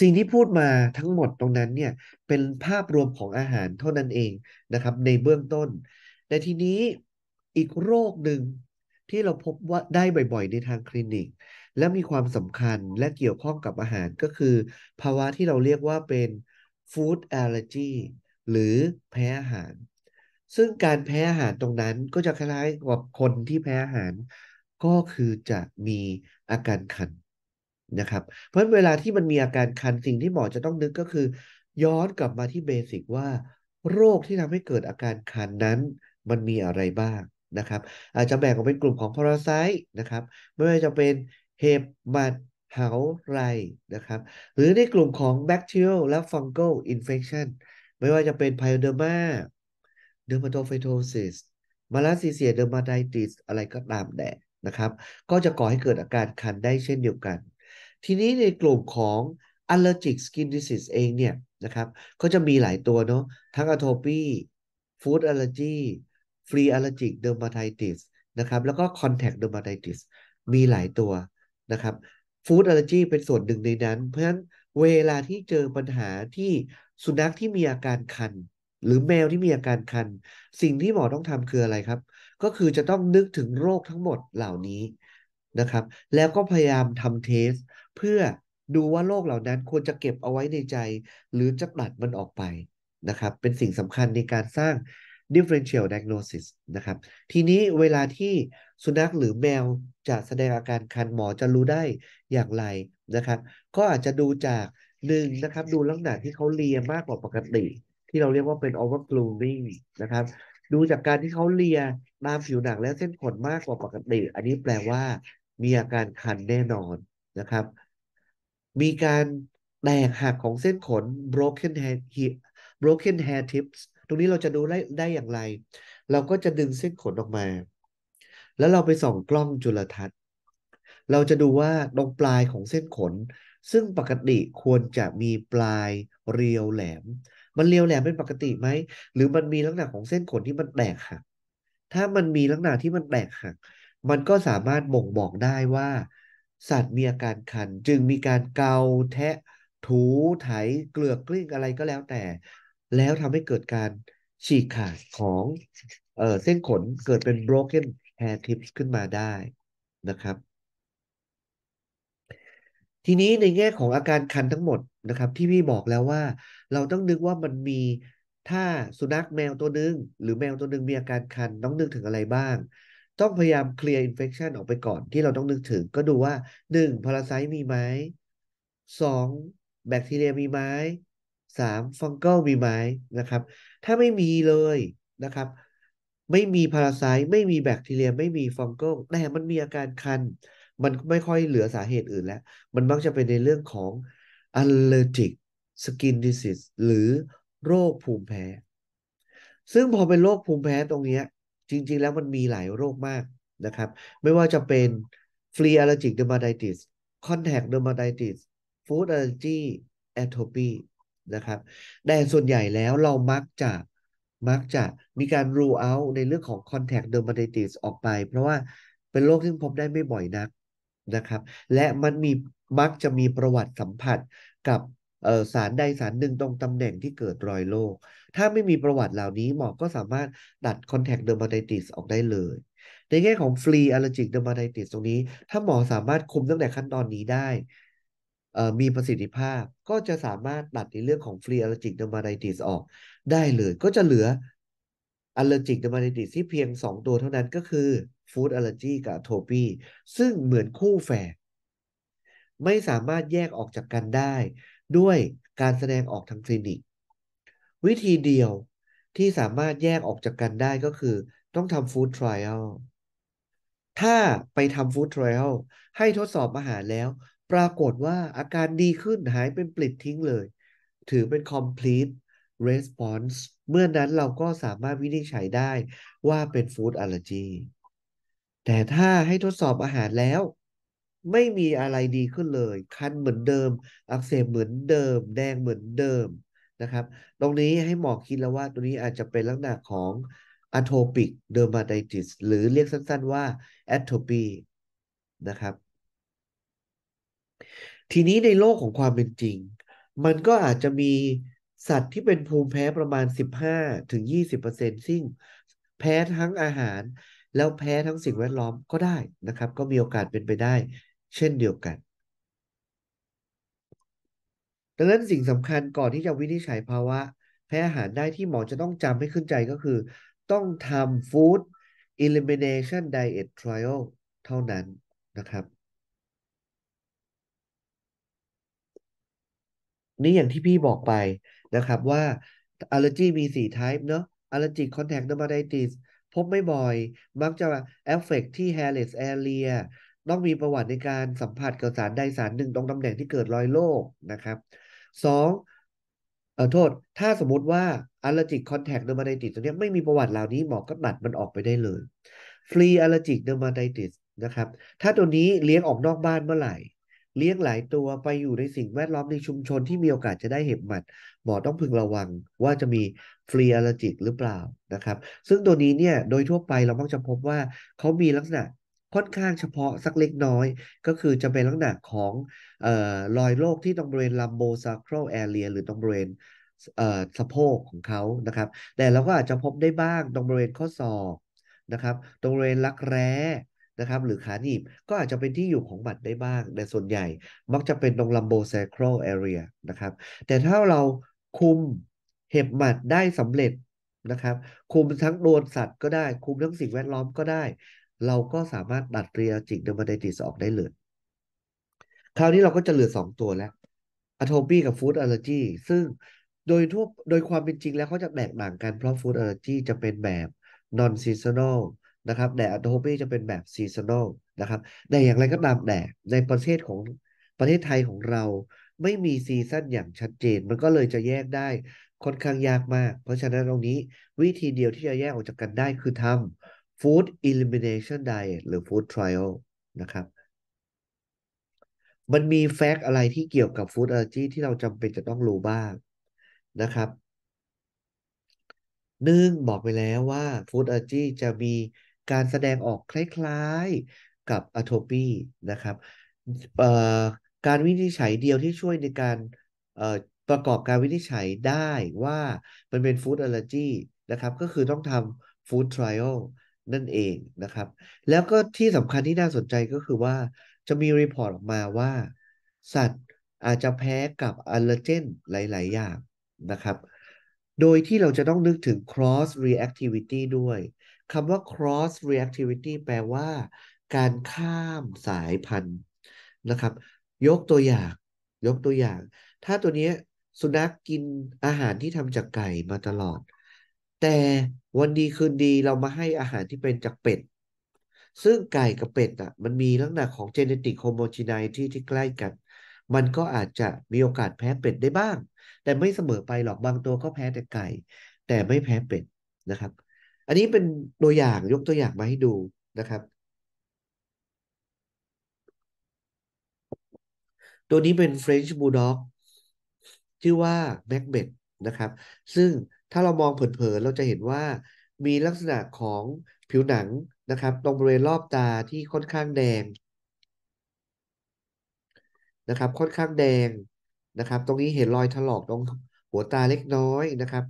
สิ่งที่พูดมาทั้งหมดตรงนั้นเนี่ย เป็นภาพรวมของอาหารเท่านั้นเองนะครับในเบื้องต้น แต่ทีนี้อีกโรคหนึ่งที่เราพบว่าได้บ่อย ๆ ในทางคลินิกและมีความสำคัญและเกี่ยวข้องกับอาหารก็คือ ภาวะที่เราเรียกว่าเป็นฟู้ดแอลเลอร์จีหรือแพ้อาหาร ซึ่งการแพ้อาหารตรงนั้นก็จะคล้ายกับคนที่แพ้อาหาร ก็คือจะมีอาการคันนะครับเพราะเวลาที่มันมีอาการคันสิ่งที่หมอจะต้องนึกก็คือย้อนกลับมาที่เบสิกว่าโรคที่ทำให้เกิดอาการคันนั้น มันมีอะไรบ้างนะครับ อาจจะแบ่งออกเป็นกลุ่มของพาราไซต์นะครับไม่ว่าจะเป็นเห็บ หมัดเหาไร นะครับ หรือในกลุ่มของ bacterial และ fungal infection ไม่ว่าจะเป็น pyoderma dermatophytosis malaria dermatitis อะไรก็ตามแต่นะครับ ก็จะก่อให้เกิดอาการคันได้เช่นเดียวกัน ทีนี้ในกลุ่มของ allergic skin disease เองเนี่ยนะครับ ก็จะมีหลายตัวเนาะทั้ง atopy food allergy free allergic dermatitis นะครับ แล้วก็ contact dermatitis มีหลายตัวนะครับ ฟู้ดอัลเลอร์จีเป็นส่วนหนึ่งในนั้น เพราะฉะนั้นเวลาที่เจอปัญหาที่สุนัขที่มีอาการคัน หรือแมวที่มีอาการคัน สิ่งที่หมอต้องทำคืออะไรครับ ก็คือจะต้องนึกถึงโรคทั้งหมดเหล่านี้นะครับแล้วก็พยายามทำเทสเพื่อดูว่าโรคเหล่านั้นควรจะเก็บเอาไว้ในใจ หรือจะตัดมันออกไปนะครับเป็นสิ่งสำคัญในการสร้าง differential diagnosis นะครับ ทีนี้เวลาที่สุนัขหรือแมวจะแสดงอาการคันหมอจะรู้ได้อย่างไรนะครับ ก็อาจจะดูจากหนึ่งนะครับ ดูลักษณะที่เขาเลียมากกว่าปกติ ที่เราเรียกว่าเป็น over grooming นะครับ ดูจากการที่เขาเลียตามผิวหนังและเส้นขนมากกว่าปกติ อันนี้แปลว่า มีอาการคันแน่นอนนะครับ มีการแตกหักของเส้นขน broken hair broken hair tips ตรงนี้เราจะดูได้ได้อย่างไร เราก็จะดึงเส้นขนออกมา แล้วเราไปส่องกล้องจุลทรรศน์เราจะดูว่าตรงปลายของเส้นขน ซึ่งปกติควรจะมีปลายเรียวแหลม มันเรียวแหลมเป็นปกติไหม หรือมันมีลักษณะของเส้นขนที่มันแตกหัก ถ้ามันมีลักษณะที่มันแตกหัก มันก็สามารถบ่งบอกได้ว่าสัตว์มีอาการคัน จึงมีการเกาแทะถูไถเกลือกกลิ้งอะไรก็แล้วแต่แล้วทำให้เกิดการฉีกขาดของเออเส้นขนเกิดเป็น broken hair tips ขึ้นมาได้นะครับ ทีนี้ในแง่ของอาการคันทั้งหมดนะครับที่พี่บอกแล้วว่า เราต้องนึกว่ามันมีถ้าสุนัขแมวตัวหนึ่งหรือแมวตัวหนึ่งมีอาการคันต้องนึกถึงอะไรบ้าง ต้องพยายามเคลียร์อินเฟคชันออกไปก่อนที่เราต้องนึกถึง ก็ดูว่าหนึ่งพาราไซต์มีไหมสองแบคทีเรียมีไหมสามฟังเกิลมีไหมนะครับ ถ้าไม่มีเลยนะครับ ไม่มีพาราไซต์ไม่มีแบคทีเรียไม่มีฟังเกิลแต่มันมีอาการคัน มันไม่ค่อยเหลือสาเหตุอื่นแล้ว มันมักจะเป็นในเรื่องของ allergic skin disease หรือโรคภูมิแพ้ ซึ่งพอเป็นโรคภูมิแพ้ตรงนี้ จริง ๆ แล้วมันมีหลายโรคมากนะครับ ไม่ว่าจะเป็น free allergic dermatitis contact dermatitis food allergy atopy นะครับแต่ส่วนใหญ่แล้วเรามักจะ มักจะมีการ rule out ในเรื่องของ contact dermatitis ออกไป เพราะว่าเป็นโรคที่พบได้ไม่บ่อยนักนะครับ และมันมี มักจะมีประวัติสัมผัสกับสารใดสารหนึ่งตรงตำแหน่งที่เกิดรอยโรค ถ้าไม่มีประวัติเหล่านี้หมอ ก็สามารถดัด contact dermatitis ออกได้เลย ในแง่ของ free allergic dermatitis ตรงนี้ ถ้าหมอสามารถคุมตั้งแต่ขั้นตอนนี้ได้มีประสิทธิภาพก็จะสามารถตัดในเรื่องของฟรีอัลเลอร์จิกเดอมาไดติสออกได้เลย ก็จะเหลืออัลเลอร์จิกเดอมาไดติสที่เพียง 2 ตัวเท่านั้นก็คือฟู้ดอัลเลอร์จีกับโทปีซึ่งเหมือนคู่แฝดไม่สามารถแยกออกจากกันได้ด้วยการแสดงออกทางคลินิก วิธีเดียวที่สามารถแยกออกจากกันได้ก็คือต้องทำฟู้ดทริอัลถ้าไปทำฟู้ดทริอัลให้ทดสอบอาหารแล้วปรากฏว่าอาการดีขึ้นหายเป็นปลิดทิ้งเลย ถือเป็น complete response เมื่อนั้นเราก็สามารถวินิจฉัยได้ว่าเป็น food allergy แต่ถ้าให้ทดสอบอาหารแล้ว ไม่มีอะไรดีขึ้นเลย คันเหมือนเดิม อักเสบเหมือนเดิม แดงเหมือนเดิมนะครับ ตรงนี้ให้หมอคิดแล้วว่าตัวนี้อาจจะเป็นลักษณะของ atopic dermatitis หรือเรียกสั้นๆว่า atopy นะครับทีนี้ในโลกของความเป็นจริง มันก็อาจจะมีสัตว์ที่เป็นภูมิแพ้ประมาณ 15ถึงซึ่งแพ้ทั้งอาหาร แล้วแพ้ทั้งสิ่งแวดล้อมก็ได้นะครับ ก็มีโอกาสเป็นไปได้เช่นเดียวกันดังนั้นสิ่งสำคัญก่อนที่จะวินิจฉัยภาวะ แพ้อาหารได้ที่หมอจะต้องจำให้ขึ้นใจก็คือ ต้องทำ Food Elimination Diet Trial เท่านั้นนะครับนี่อย่างที่พี่บอกไปนะครับว่า อัลเลอร์จีมีสี่ไทป์เนาะอัลเลอร์จีคอนแทคเนอร์มาไดติสพบไม่บ่อย มักจะเอฟเฟกที่แฮร์เ l สแอเรียต้องมีประวัติในการสัมผัสกับสารใดสารหนึ่งตรงตำแหน่งที่เกิดรอยโรคนะครับ สองเออโทษถ้าสมมติว่าอัลเลอร์จิกคอนแทคเนอร์มาไดติตัวนี้ไม่มีประวัติเหล่านี้หมอก็ตัด มันออกไปได้เลยฟรีัลเลอร์จิกเนอร์มาไดติสนะครับ ถ้าตัวนี้เลี้ยงออกนอกบ้านเมื่อไหร่เลี้ยงหลายตัวไปอยู่ในสิ่งแวดล้อมในชุมชนที่มีโอกาสจะได้เห็บหมัด หมอต้องพึงระวังว่าจะมีฟรีอลจิกหรือเปล่านะครับ ซึ่งตัวนี้เนี่ยโดยทั่วไปเรามักจะพบว่าเขามีลักษณะค่อนข้างเฉพาะสักเล็กน้อย ก็คือจะเป็นลักษณะของออรอยโรคที่ตรงบริเวณลัมโบซารครลแอเรียหรือตรงบริเวณสะโพกของเขานะครับ แต่เราก็อาจจะพบได้บ้างตรงบริเวณข้อศอกนะครับ ตรงบริเวณรักแร้นะครับหรือขาหนีบก็อาจจะเป็นที่อยู่ของบัตรได้บ้าง แต่ส่วนใหญ่มักจะเป็นตรงลัมโบแซครอแอเรียนะครับแต่ถ้าเราคุมเห็บหมัดได้สำเร็จนะครับคุมทั้งโดนสัตว์ก็ได้คุมทั้งสิ่งแวดล้อมก็ได้ เราก็สามารถดัดเรียจิกเดอร์มาไดติสออกได้เลยคราวนี้เราก็จะเหลือ2ตัวแล้วอะโทปีกับฟู้ดอัลเลอร์จีซึ่งโดยทั่วโดยความเป็นจริงแล้วเขาจะแตกต่าง กันเพราะฟู้ดอัลเลอร์จีจะเป็นแบบนอนซีซันอลนะครับแดดอัตโฮปีจะเป็นแบบซีซันอลนะครับแต่อย่างไรก็ตามแดดในประเทศของประเทศไทยของเราไม่มีซีซันอย่างชัดเจน มันก็เลยจะแยกได้ค่อนข้างยากมาก เพราะฉะนั้นตรงนี้วิธีเดียวที่จะแยกออกจากกันได้คือทำ food elimination diet หรือ food trial นะครับ มันมีแฟกอะไรที่เกี่ยวกับฟู้ดอ l l จีที่เราจำเป็นจะต้องรู้บ้างนะครับหนึ่งบอกไปแล้วว่าฟู้ดอ l l จีจะมีการแสดงออกคล้ายๆกับอโทปีนะครับ การวินิจฉัยเดียวที่ช่วยในการประกอบการวินิจฉัยได้ว่า มันเป็นฟู้ดอัลเลอร์จีนะครับ ก็คือต้องทำฟู้ดทริอัลนั่นเองนะครับ แล้วก็ที่สำคัญที่น่าสนใจก็คือว่าจะมีรีพอร์ตออกมาว่า สัตว์อาจจะแพ้กับอัลเลอร์เจนหลายๆอย่างนะครับ โดยที่เราจะต้องนึกถึง cross reactivity ด้วยคำว่า cross reactivity แปลว่า การข้ามสายพันธุ์ นะครับ ยกตัวอย่าง ยกตัวอย่าง ถ้าตัวนี้สุนัขกกินอาหารที่ทำจากไก่มาตลอด แต่วันดีคืนดีเรามาให้อาหารที่เป็นจากเป็ด ซึ่งไก่กับเป็ดอ่ะ มันมีลักษณะของ genetic homogeneity ที่ใกล้กัน มันก็อาจจะมีโอกาสแพ้เป็ดได้บ้าง แต่ไม่เสมอไปหรอกบางตัวก็แพ้แต่ไก่ แต่ไม่แพ้เป็ดนะครับอันนี้เป็นตัวอย่างยกตัวอย่างมาให้ดูนะครับ ตัวนี้เป็น French Bulldog ชื่อว่า m a c b e t h นะครับ ซึ่งถ้าเรามองเผินๆเราจะเห็นว่ามีลักษณะของผิวหนังนะครับ ตรงบริเวณรอบตาที่ค่อนข้างแดง นะครับค่อนข้างแดงนะครับ ตรงนี้เห็นรอยถลอกตรงหัวตาเล็กน้อยนะครับ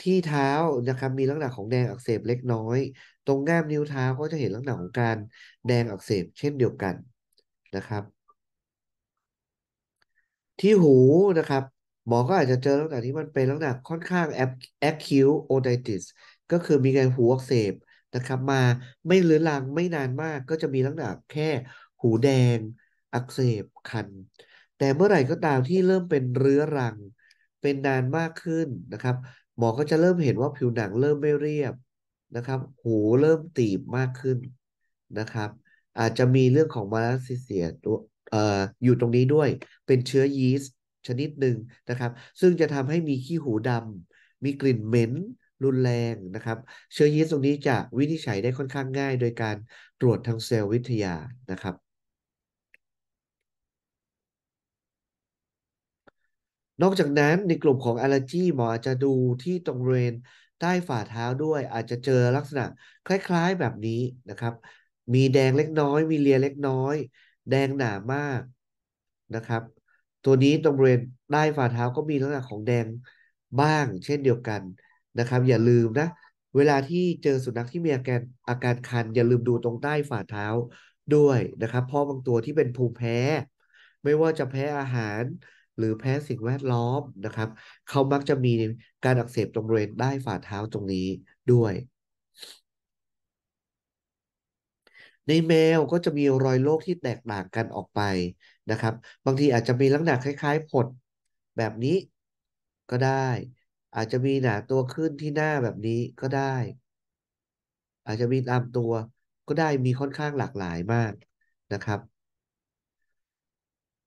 ที่เท้านะครับมีลักษณะของแดงอักเสบเล็กน้อย ตรงง่ามนิ้วเท้าก็จะเห็นลักษณะของการแดงอักเสบเช่นเดียวกันนะครับ ที่หูนะครับหมอ ก็อาจจะเจอลักษณะที่มันเป็นลักษณะค่อนข้าง acute otitis ก็คือมีการหูอักเสบ นะครับมาไม่เรื้อรังไม่นานมากก็จะมีลักษณะแค่หูแดง อักเสบคัน แต่เมื่อไหร่ก็ตามที่เริ่มเป็นเรื้อรัง เป็นนานมากขึ้นนะครับหมอก็จะเริ่มเห็นว่าผิวหนังเริ่มไม่เรียบนะครับ หูเริ่มตีบมากขึ้นนะครับ อาจจะมีเรื่องของมาลาซิเซียตัวออยู่ตรงนี้ด้วย เป็นเชื้อยีสต์ชนิดหนึ่งนะครับ ซึ่งจะทำให้มีขี้หูดำ มีกลิ่นเหม็นรุนแรงนะครับ เชื้อยีสต์ตรงนี้จะวินิจฉัยได้ค่อนข้างง่าย โดยการตรวจทางเซลล์วิทยานะครับนอกจากนั้นในกลุ่มของ allergy หมออาจจะดูที่ตรงบริเวณใต้ฝ่าเท้าด้วยอาจจะเจอลักษณะคล้ายๆแบบนี้นะครับมีแดงเล็กน้อย มีเลียเล็กน้อย แดงหนามากนะครับตัวนี้ตรงบริเวณใต้ฝ่าเท้าก็มีลักษณะของแดงบ้างเช่นเดียวกันนะครับ อย่าลืมนะเวลาที่เจอสุนัขที่มีอาการอาการคัน อย่าลืมดูตรงใต้ฝ่าเท้าด้วยนะครับเพราะบางตัวที่เป็นภูมิแพ้ ไม่ว่าจะแพ้อาหารหรือแพ้สิ่งแวดล้อมนะครับ เขามักจะมีการอักเสบตรงบริเวณใต้ฝ่าเท้าตรงนี้ด้วย ในแมวก็จะมีรอยโรคที่แตกต่างกันออกไปนะครับ บางทีอาจจะมีลักษณะคล้าย ๆผดแบบนี้ก็ได้ อาจจะมีหนาตัวขึ้นที่หน้าแบบนี้ก็ได้ อาจจะมีตามตัวก็ได้มีค่อนข้างหลากหลายมากนะครับ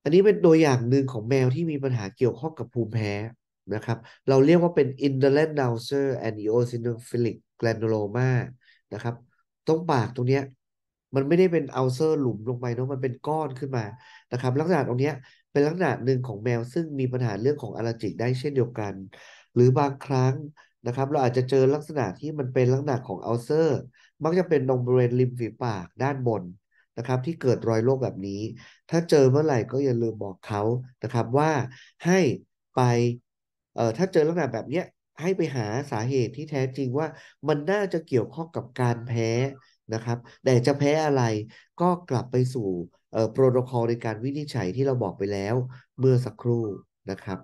อันนี้เป็นตัวอย่างหนึ่งของแมวที่มีปัญหาเกี่ยวข้องกับภูมิแพ้นะครับ เราเรียกว่าเป็น indolent u s e r and eosinophilic granuloma นะครับ ตรงปากตรงเนี้ยมันไม่ได้เป็นอัลเซอร์หลุมลงไปเนาะมันเป็นก้อนขึ้นมา นะครับ ลักษณะตรงนี้เป็นลักษณะหนึ่งของแมวซึ่งมีปัญหาเรื่องของอล์จิกได้เช่นเดียวกัน หรือบางครั้งนะครับเราอาจจะเจอลักษณะที่มันเป็นลักษณะของอัลเซอร์มักจะเป็นตรงบริเวณริมฝีปากด้านบนนะครับที่เกิดรอยโรคแบบนี้ ถ้าเจอเมื่อไหร่ก็อย่าลืมบอกเขานะครับว่าให้ไปเอ่อถ้าเจอลักษณะแบบเนี้ยให้ไปหาสาเหตุที่แท้จริงว่ามันน่าจะเกี่ยวข้องกับการแพ้นะครับแต่จะแพ้อะไรก็กลับไปสู่เออ่โปรโตคอลในการวินิจฉัยที่เราบอกไปแล้ว เมื่อสักครู่นะครับ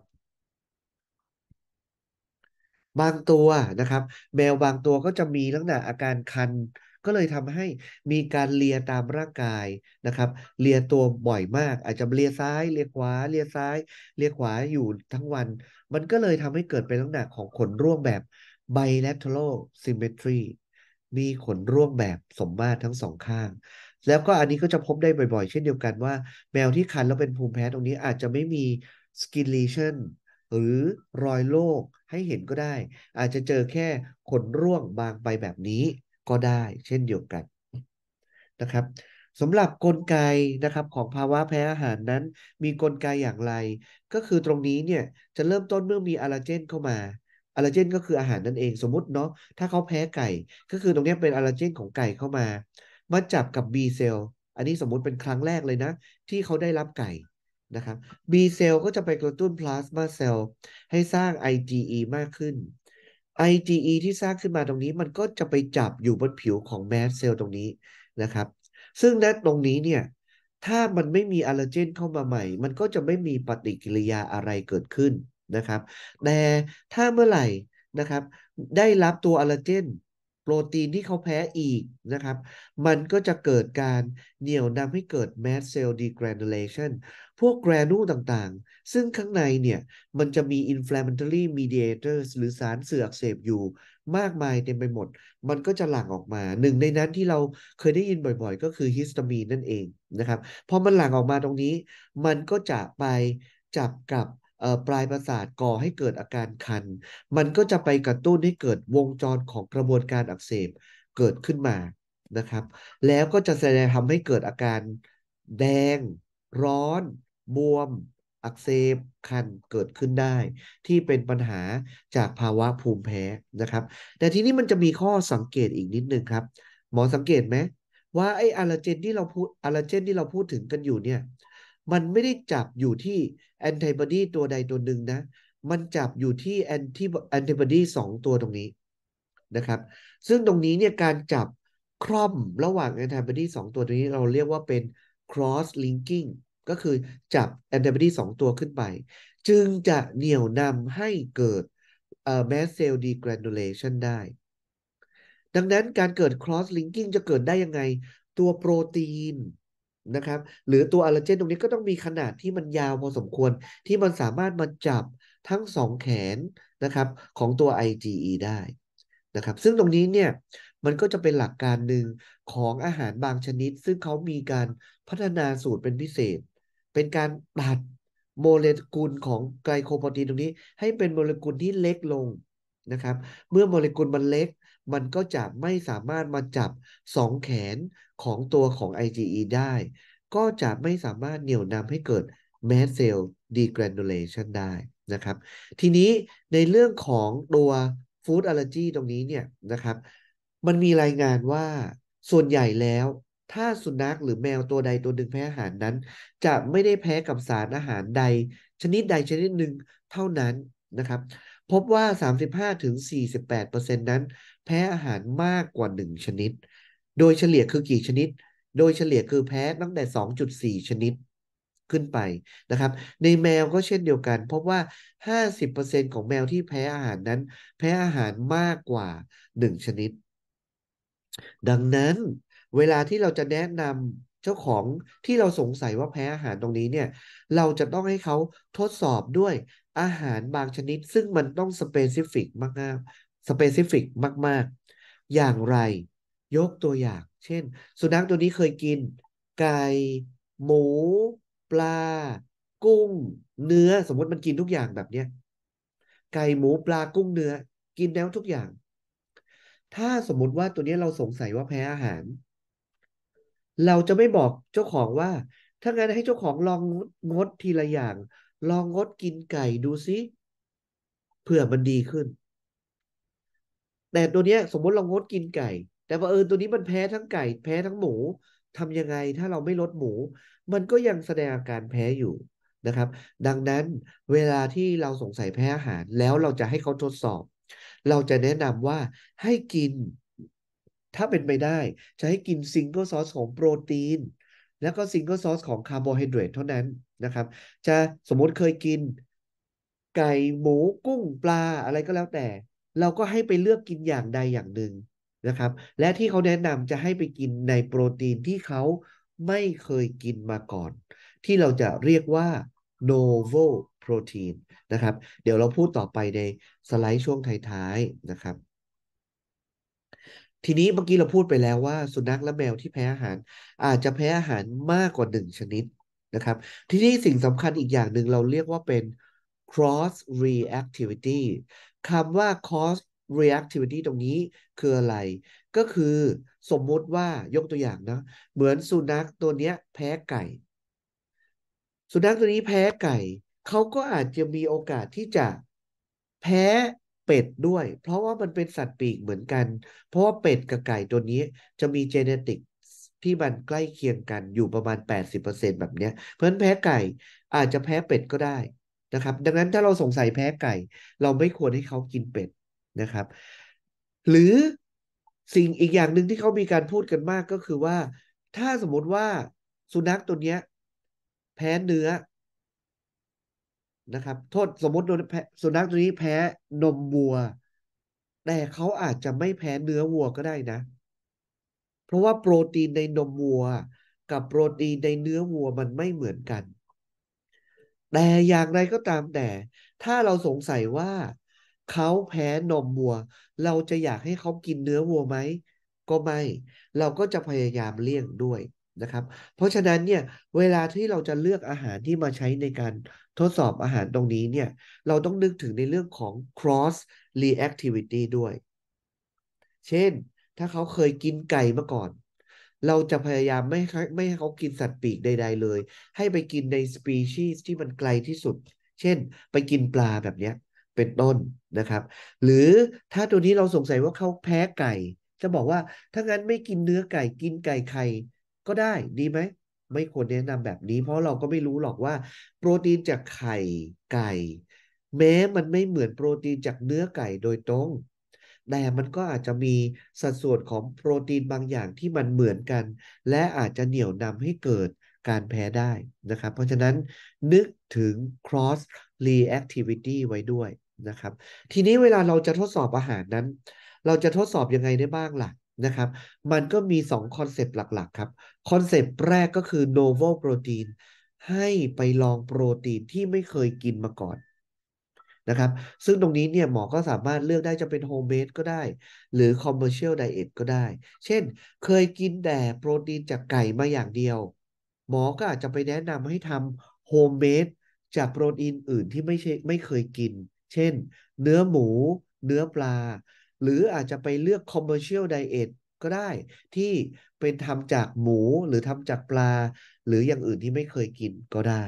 บางตัวนะครับแมวบางตัวก็จะมีลักษณะอาการคันก็เลยทำให้มีการเลียตามร่างกายนะครับเลียตัวบ่อยมากอาจจะเลียซ้ายเลียขวาเลียซ้ายเลียขวาอยู่ทั้งวัน มันก็เลยทำให้เกิดเป็นลักษณะของขนร่วงแบบ bilateral symmetry มีขนร่วงแบบสมมาตรทั้งสองข้าง แล้วก็อันนี้ก็จะพบได้บ่อยๆ เช่นเดียวกันว่า แมวที่คันแล้วเป็นภูมิแพ้ตรงนี้อาจจะไม่มี skin lesion หรือรอยโรคให้เห็นก็ได้ อาจจะเจอแค่ขนร่วงบางไปแบบนี้ก็ได้เช่นเดียวกันนะครับสำหรับกลไกนะครับ ของภาวะแพ้อาหารนั้น มีกลไกอย่างไร ก็คือตรงนี้เนี่ยจะเริ่มต้นเมื่อมีอาลาเจนเข้ามาอาลาเจนก็คืออาหารนั่นเองสมมติ เนาะถ้าเขาแพ้ไก่ ก็คือตรงนี้เป็นอาลาเจนของไก่เข้ามามาจับกับ B เซลอันนี้สมมติเป็นครั้งแรกเลยนะ ที่เขาได้รับไก่นะครับ B เซลก็จะไปกระตุ้นพลาสมาเซลให้สร้าง IgE มากขึ้น IgE ที่สร้างขึ้นมาตรงนี้มันก็จะไปจับอยู่บนผิวของแมสเซลล์ตรงนี้นะครับ ซึ่งณตรงนี้เนี่ย ถ้ามันไม่มีอัลเลอร์เจนเข้ามาใหม่ มันก็จะไม่มีปฏิกิริยาอะไรเกิดขึ้นนะครับ แต่ถ้าเมื่อไหร่นะครับ ได้รับตัวอัลเลอร์เจนโปรตีนที่เขาแพ้อีกนะครับ มันก็จะเกิดการเหนี่ยวนำให้เกิดแมสเซลล์ดีแกรน u เลชั o นพวกแกรนูต่างๆ ซึ่งข้างในเนี่ย มันจะมี inflammatory mediators หรือสารเสื่ออักเสบอยู่ มากมายเต็มไปหมด มันก็จะหลั่งออกมาหนึ่งในนั้นที่เราเคยได้ยินบ่อยๆ ก็คือฮิสตามีนนั่นเองนะครับพอมันหลั่งออกมาตรงนี้ มันก็จะไปจับกับปลายประสาทก่อให้เกิดอาการคัน มันก็จะไปกระตุ้นให้เกิดวงจรของกระบวนการอักเสบเกิดขึ้นมานะครับ แล้วก็จะแสดงทำให้เกิดอาการแดงร้อนบวม อักเสบคันเกิดขึ้นได้ที่เป็นปัญหาจากภาวะภูมิแพ้นะครับ แต่ที่นี้มันจะมีข้อสังเกตอีกนิดนึงครับ หมอสังเกตไหมว่าไอ้อารเจนที่เราพูดอารเจนที่เราพูดถึงกันอยู่เนี่ยมันไม่ได้จับอยู่ที่แอนติบอดีตัวใดตัวหนึ่งนะมันจับอยู่ที่แอนติแอนติบอดีสองตัวตรงนี้นะครับซึ่งตรงนี้เนี่ยการจับคร่อมระหว่างแอนติบอดีสองตัวตรงนี้เราเรียกว่าเป็น cross linking ก็คือจับแอนติบอดีสองตัวขึ้นไป จึงจะเหนี่ยวนำให้เกิดเอ่อแมสเซลดีแกรนูเลชันได้ ดังนั้นการเกิด cross linking จะเกิดได้ยังไงตัวโปรตีนนะครับหรือตัวอะลาเจนตรงนี้ก็ต้องมีขนาดที่มันยาวพอสมควรที่มันสามารถมาจับทั้งสองแขนนะครับของตัว IgE ได้นะครับซึ่งตรงนี้เนี่ยมันก็จะเป็นหลักการหนึ่งของอาหารบางชนิด ซึ่งเขามีการพัฒนาสูตรเป็นพิเศษเป็นการตัดโมเลกุลของไกลโคโปรตีนตรงนี้ให้เป็นโมเลกุลที่เล็กลงนะครับ เมื่อโมเลกุลมันเล็ก มันก็จะไม่สามารถมาจับสองแขนของตัวของ IgE ได้ ก็จะไม่สามารถเหนี่ยวนำให้เกิด mast cell degranulation ได้นะครับ ทีนี้ในเรื่องของตัวฟู้ด d allergy ตรงนี้เนี่ยนะครับ มันมีรายงานว่าส่วนใหญ่แล้วถ้าสุนัขหรือแมวตัวใดตัวหนึ่งแพ้อาหารนั้นจะไม่ได้แพ้กับสารอาหารใดชนิดใดชนิดหนึ่งเท่านั้นนะครับ พบว่า 35-48%นั้น แพ้อาหารมากกว่า 1 ชนิด โดยเฉลี่ยคือกี่ชนิด โดยเฉลี่ยคือแพ้ตั้งแต่ 2.4 ชนิดขึ้นไปนะครับ ในแมวก็เช่นเดียวกันพบว่า 50%ของแมวที่แพ้อาหารนั้น แพ้อาหารมากกว่า 1 ชนิด ดังนั้นเวลาที่เราจะแนะนำเจ้าของที่เราสงสัยว่าแพ้อาหารตรงนี้เนี่ย เราจะต้องให้เขาทดสอบด้วย อาหารบางชนิดซึ่งมันต้องสเปซิฟิกมากๆสเปซิฟิกมาก ๆ อย่างไร ยกตัวอย่าง เช่น สุนัขตัวนี้เคยกิน ไก่ หมู ปลา กุ้ง เนื้อ สมมติมันกินทุกอย่างแบบเนี้ยไก่ หมูปลากุ้งเนื้อ กินแล้วทุกอย่าง ถ้าสมมติว่าตัวนี้เราสงสัยว่าแพ้อาหารเราจะไม่บอกเจ้าของว่า ถ้างั้นให้เจ้าของลองงดทีละอย่าง ลองงดกินไก่ดูซิ เผื่อมันดีขึ้น แต่ตัวเนี้ยสมมติเรางดกินไก่ แต่ว่าเออตัวนี้มันแพ้ทั้งไก่แพ้ทั้งหมู ทำยังไงถ้าเราไม่ลดหมู มันก็ยังแสดงอาการแพ้อยู่นะครับ ดังนั้นเวลาที่เราสงสัยแพ้อาหาร แล้วเราจะให้เขาทดสอบ เราจะแนะนำว่าให้กินถ้าเป็นไปได้จะให้กินซิงเกิลซอสของโปรตีนแล้วก็ซิงเกิลซอสของคาร์โบไฮเดรตเท่านั้นนะครับ จะสมมติเคยกินไก่ หมูกุ้งปลาอะไรก็แล้วแต่ เราก็ให้ไปเลือกกินอย่างใดอย่างหนึ่งนะครับ และที่เขาแนะนำจะให้ไปกินในโปรตีนที่เขาไม่เคยกินมาก่อน ที่เราจะเรียกว่า n o v l protein นะครับ เดี๋ยวเราพูดต่อไปในสไลด์ช่วงท้ายๆนะครับทีนี้เมื่อกี้เราพูดไปแล้วว่า สุนัขและแมวที่แพ้อาหารอาจจะแพ้อาหารมากกว่าหนึ่งชนิดนะครับ ทีนี้สิ่งสำคัญอีกอย่างหนึ่งเราเรียกว่าเป็น cross reactivity คำว่า cross reactivity ตรงนี้คืออะไร ก็คือสมมติว่ายกตัวอย่างนะเหมือนสุนัขตัวนี้แพ้ไก่ สุนัขตัวนี้แพ้ไก่ เขาก็อาจจะมีโอกาสที่จะแพ้เป็ดด้วยเพราะว่ามันเป็นสัตว์ปีกเหมือนกัน เพราะว่าเป็ดกับไก่ตัวนี้จะมีเจเนติกที่มันใกล้เคียงกันอยู่ประมาณ 80%แบบเนี้ยเพราะฉะนั้นแพ้ไก่อาจจะแพ้เป็ดก็ได้นะครับ ดังนั้นถ้าเราสงสัยแพ้ไก่ เราไม่ควรให้เขากินเป็ดนะครับ หรือสิ่งอีกอย่างหนึ่งที่เขามีการพูดกันมากก็คือว่า ถ้าสมมติว่าสุนัขตัวเนี้ยแพ้เนื้อนะครับโทษสมมติสุนัขตัวนี้แพ้นมวัว แต่เขาอาจจะไม่แพ้เนื้อวัวก็ได้นะ เพราะว่าโปรตีนในนมวัว กับโปรตีนในเนื้อวัวมันไม่เหมือนกัน แต่อย่างไรก็ตามแต่ ถ้าเราสงสัยว่าเขาแพ้นมวัวเราจะอยากให้เขากินเนื้อวัวไหมก็ไม่เราก็จะพยายามเลี่ยงด้วยนะครับ เพราะฉะนั้นเนี่ยเวลาที่เราจะเลือกอาหารที่มาใช้ในการทดสอบอาหารตรงนี้เนี่ย เราต้องนึกถึงในเรื่องของ cross reactivity ด้วย เช่น ถ้าเขาเคยกินไก่มาก่อน เราจะพยายามไม่ไม่ให้เขากินสัตว์ปีกใดๆเลย ให้ไปกินใน species ที่มันไกลที่สุด เช่น ไปกินปลาแบบนี้เป็นต้นนะครับ หรือถ้าตัวนี้เราสงสัยว่าเขาแพ้ไก่ จะบอกว่า ถ้างั้นไม่กินเนื้อไก่กินไก่ไข่ก็ได้ดีไหมไม่ควรแนะนำแบบนี้ เพราะเราก็ไม่รู้หรอกว่า โปรตีนจากไข่ไก่แม้มันไม่เหมือนโปรตีนจากเนื้อไก่โดยตรงแต่มันก็อาจจะมีสัดส่วนของโปรตีนบางอย่างที่มันเหมือนกัน และอาจจะเหนี่ยวนำให้เกิดการแพ้ได้นะครับเพราะฉะนั้นนึกถึง cross reactivity ไว้ด้วยนะครับทีนี้เวลาเราจะทดสอบอาหารนั้น เราจะทดสอบยังไงได้บ้างล่ะนะครับ มันก็มี 2 คอนเซปต์ หลัก ๆ ครับ คอนเซปต์แรกก็คือ novel protein ให้ไปลองโปรตีนที่ไม่เคยกินมาก่อนนะครับ ซึ่งตรงนี้เนี่ยหมอก็สามารถเลือกได้จะเป็นโฮมเมดก็ได้ หรือคอมเมอร์เชียลไดเอทก็ได้ เช่นเคยกินแต่โปรตีนจากไก่มาอย่างเดียว หมอก็อาจจะไปแนะนำให้ทำโฮมเมดจากโปรตีนอื่นที่ไม่ใช่ไม่เคยกิน เช่นเนื้อหมู เนื้อปลาหรืออาจจะไปเลือก commercial diet ก็ได้ที่เป็นทำจากหมูหรือทำจากปลา หรืออย่างอื่นที่ไม่เคยกินก็ได้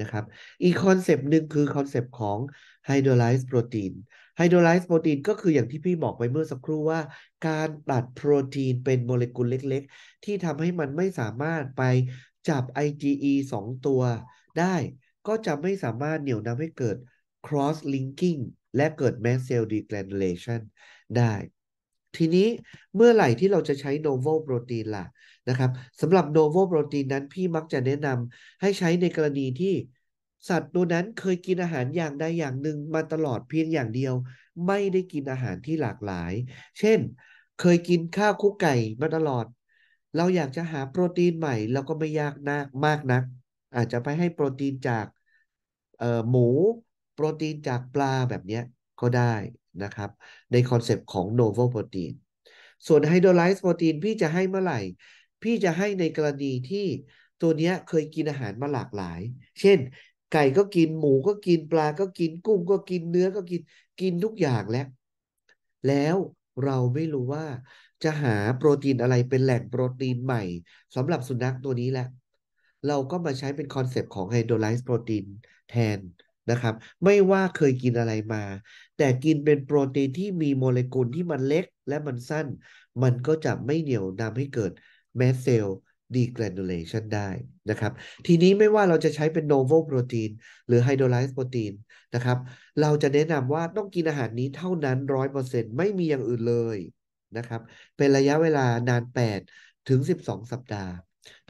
นะครับ อีกคอนเซปต์หนึ่งคือคอนเซปต์ของไฮโดรไลซ์โปรตีนไฮโดรไลซ์โปรตีนก็คืออย่างที่พี่บอกไปเมื่อสักครู่ว่า การตัดโปรตีนเป็นโมเลกุลเล็กๆ ที่ทำให้มันไม่สามารถไปจับ IgE 2 ตัวได้ก็จะไม่สามารถเหนี่ยวนำให้เกิด cross linking และเกิด mast cell degranulation ได้ ทีนี้เมื่อไหร่ที่เราจะใช้โนโวโปรตีนล่ะนะครับสำหรับโนโวโปรตีนนั้นพี่มักจะแนะนำให้ใช้ในกรณีที่ สัตว์ตัวนั้นเคยกินอาหารอย่างใดอย่างหนึ่งมาตลอดเพียงอย่างเดียว ไม่ได้กินอาหารที่หลากหลายเช่นเคยกินข้าวคุกไก่มาตลอด เราอยากจะหาโปรตีนใหม่เราก็ไม่ยากนักมากนักอาจจะไปให้โปรตีนจากหมูโปรตีนจากปลาแบบนี้ก็ได้นะครับในคอนเซปต์ของโนโวโปรตีนส่วนไฮโดรไลซ์โปรตีนพี่จะให้เมื่อไหร่ พี่จะให้ในกรณีที่ตัวเนี้ยเคยกินอาหารมาหลากหลาย เช่น ไก่ก็กินหมูก็กินปลาก็กินกุ้งก็กินเนื้อก็กินกินทุกอย่างแล้ว แล้วเราไม่รู้ว่า จะหาโปรตีนอะไรเป็นแหล่งโปรตีนใหม่สำหรับสุนัขตัวนี้แหละ เราก็มาใช้เป็นคอนเซปต์ของไฮโดรไลซ์โปรตีนแทนนะครับไม่ว่าเคยกินอะไรมาแต่กินเป็นโปรตีนที่มีโมเลกุลที่มันเล็กและมันสั้น มันก็จะไม่เหนียว นำให้เกิดแมสเซลดีแกรนูเลชันได้นะครับ ทีนี้ไม่ว่าเราจะใช้เป็นโนโวโปรตีนหรือไฮโดรไลซ์โปรตีนนะครับ เราจะแนะนำว่าต้องกินอาหารนี้เท่านั้นร้อยเปอร์เซ็นต์ไม่มีอย่างอื่นเลยนะครับ เป็นระยะเวลานาน 8 ถึง 12 สัปดาห์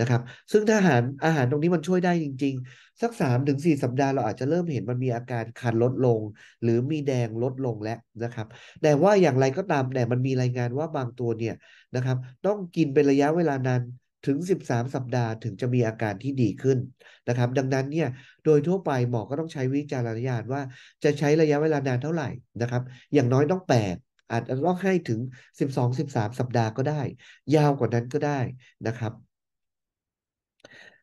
นะครับซึ่งถ้าอาหารอาหารตรงนี้มันช่วยได้จริงๆสักสามถึงสี่สัปดาห์เราอาจจะเริ่มเห็นมันมีอาการคันลดลง หรือมีแดงลดลงแล้วนะครับ แต่ว่าอย่างไรก็ตามแต่มันมีรายงานว่าบางตัวเนี่ยนะครับ ต้องกินเป็นระยะเวลานานถึง 13 สัปดาห์ถึงจะมีอาการที่ดีขึ้นนะครับ ดังนั้นเนี่ยโดยทั่วไปหมอก็ต้องใช้วิจารณญาณว่า จะใช้ระยะเวลานานเท่าไหร่นะครับ อย่างน้อยต้อง8อาจจะต้องให้ถึง12-13 สัปดาห์ก็ได้ ยาวกว่านั้นก็ได้นะครับ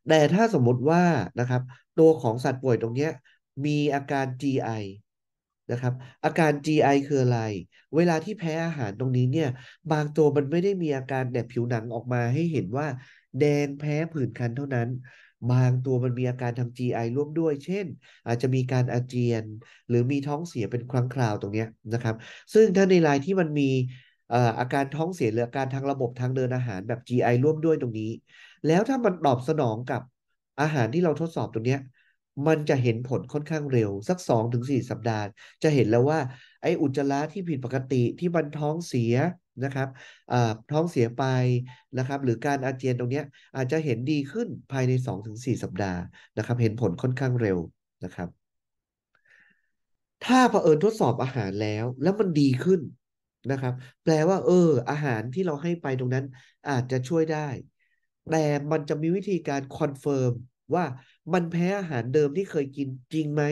แต่ถ้าสมมติว่านะครับตัวของสัตว์ป่วยตรงนี้มีอาการ GI นะครับอาการ GI คืออะไร เวลาที่แพ้อาหารตรงนี้เนี่ยบางตัวมันไม่ได้มีอาการแบบผิวหนังออกมาให้เห็นว่า แดงแพ้ผื่นคันเท่านั้น บางตัวมันมีอาการทาง GI ร่วมด้วยเช่น อาจจะมีการอาเจียน หรือมีท้องเสียเป็นครั้งคราวตรงนี้นะครับ ซึ่งถ้าในรายที่มันมีอาการท้องเสียหรืออาการทางระบบทางเดินอาหารแบบ GI ร่วมด้วยตรงนี้แล้วถ้ามันตอบสนองกับ อาหารที่เราทดสอบตรงเนี้ยมันจะเห็นผลค่อนข้างเร็วสักสองถึงสี่สัปดาห์ จะเห็นแล้วว่า ไอ้อุจจาระที่ผิดปกติที่มันท้องเสียนะครับท้องเสียไปนะครับ หรือการอาเจียนตรงนี้อาจจะเห็นดีขึ้นภายใน 2-4 สัปดาห์นะครับ เห็นผลค่อนข้างเร็วนะครับ ถ้าเผอิญทดสอบอาหารแล้วแล้วมันดีขึ้นนะครับ แปลว่าเอออาหารที่เราให้ไปตรงนั้น อาจจะช่วยได้แต่มันจะมีวิธีการคอนเฟิร์มว่ามันแพ้อาหารเดิมที่เคยกินจริงไหม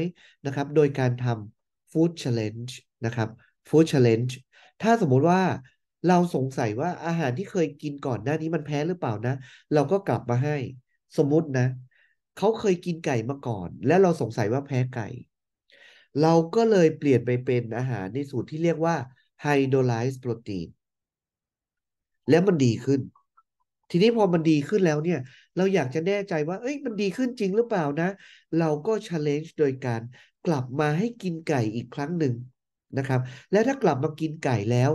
นะครับ โดยการทำฟู้ดเชลเลนจ์นะครับฟู้ดเชลเลนจ์ถ้าสมมติว่าเราสงสัยว่าอาหารที่เคยกินก่อนหน้านี้มันแพ้หรือเปล่านะ เราก็กลับมาให้ สมมตินะเขาเคยกินไก่มาก่อน และเราสงสัยว่าแพ้ไก่ เราก็เลยเปลี่ยนไปเป็นอาหารในสูตรที่เรียกว่าไฮโดรไลซ์โปรตีนแล้วมันดีขึ้นทีนี้พอมันดีขึ้นแล้วเนี่ย เราอยากจะแน่ใจว่า เอ้ยมันดีขึ้นจริงหรือเปล่านะ เราก็ h ช l เ e นจ e โดยการกลับมาให้กินไก่อีกครั้งหนึ่งนะครับ และถ้ากลับมากินไก่แล้ว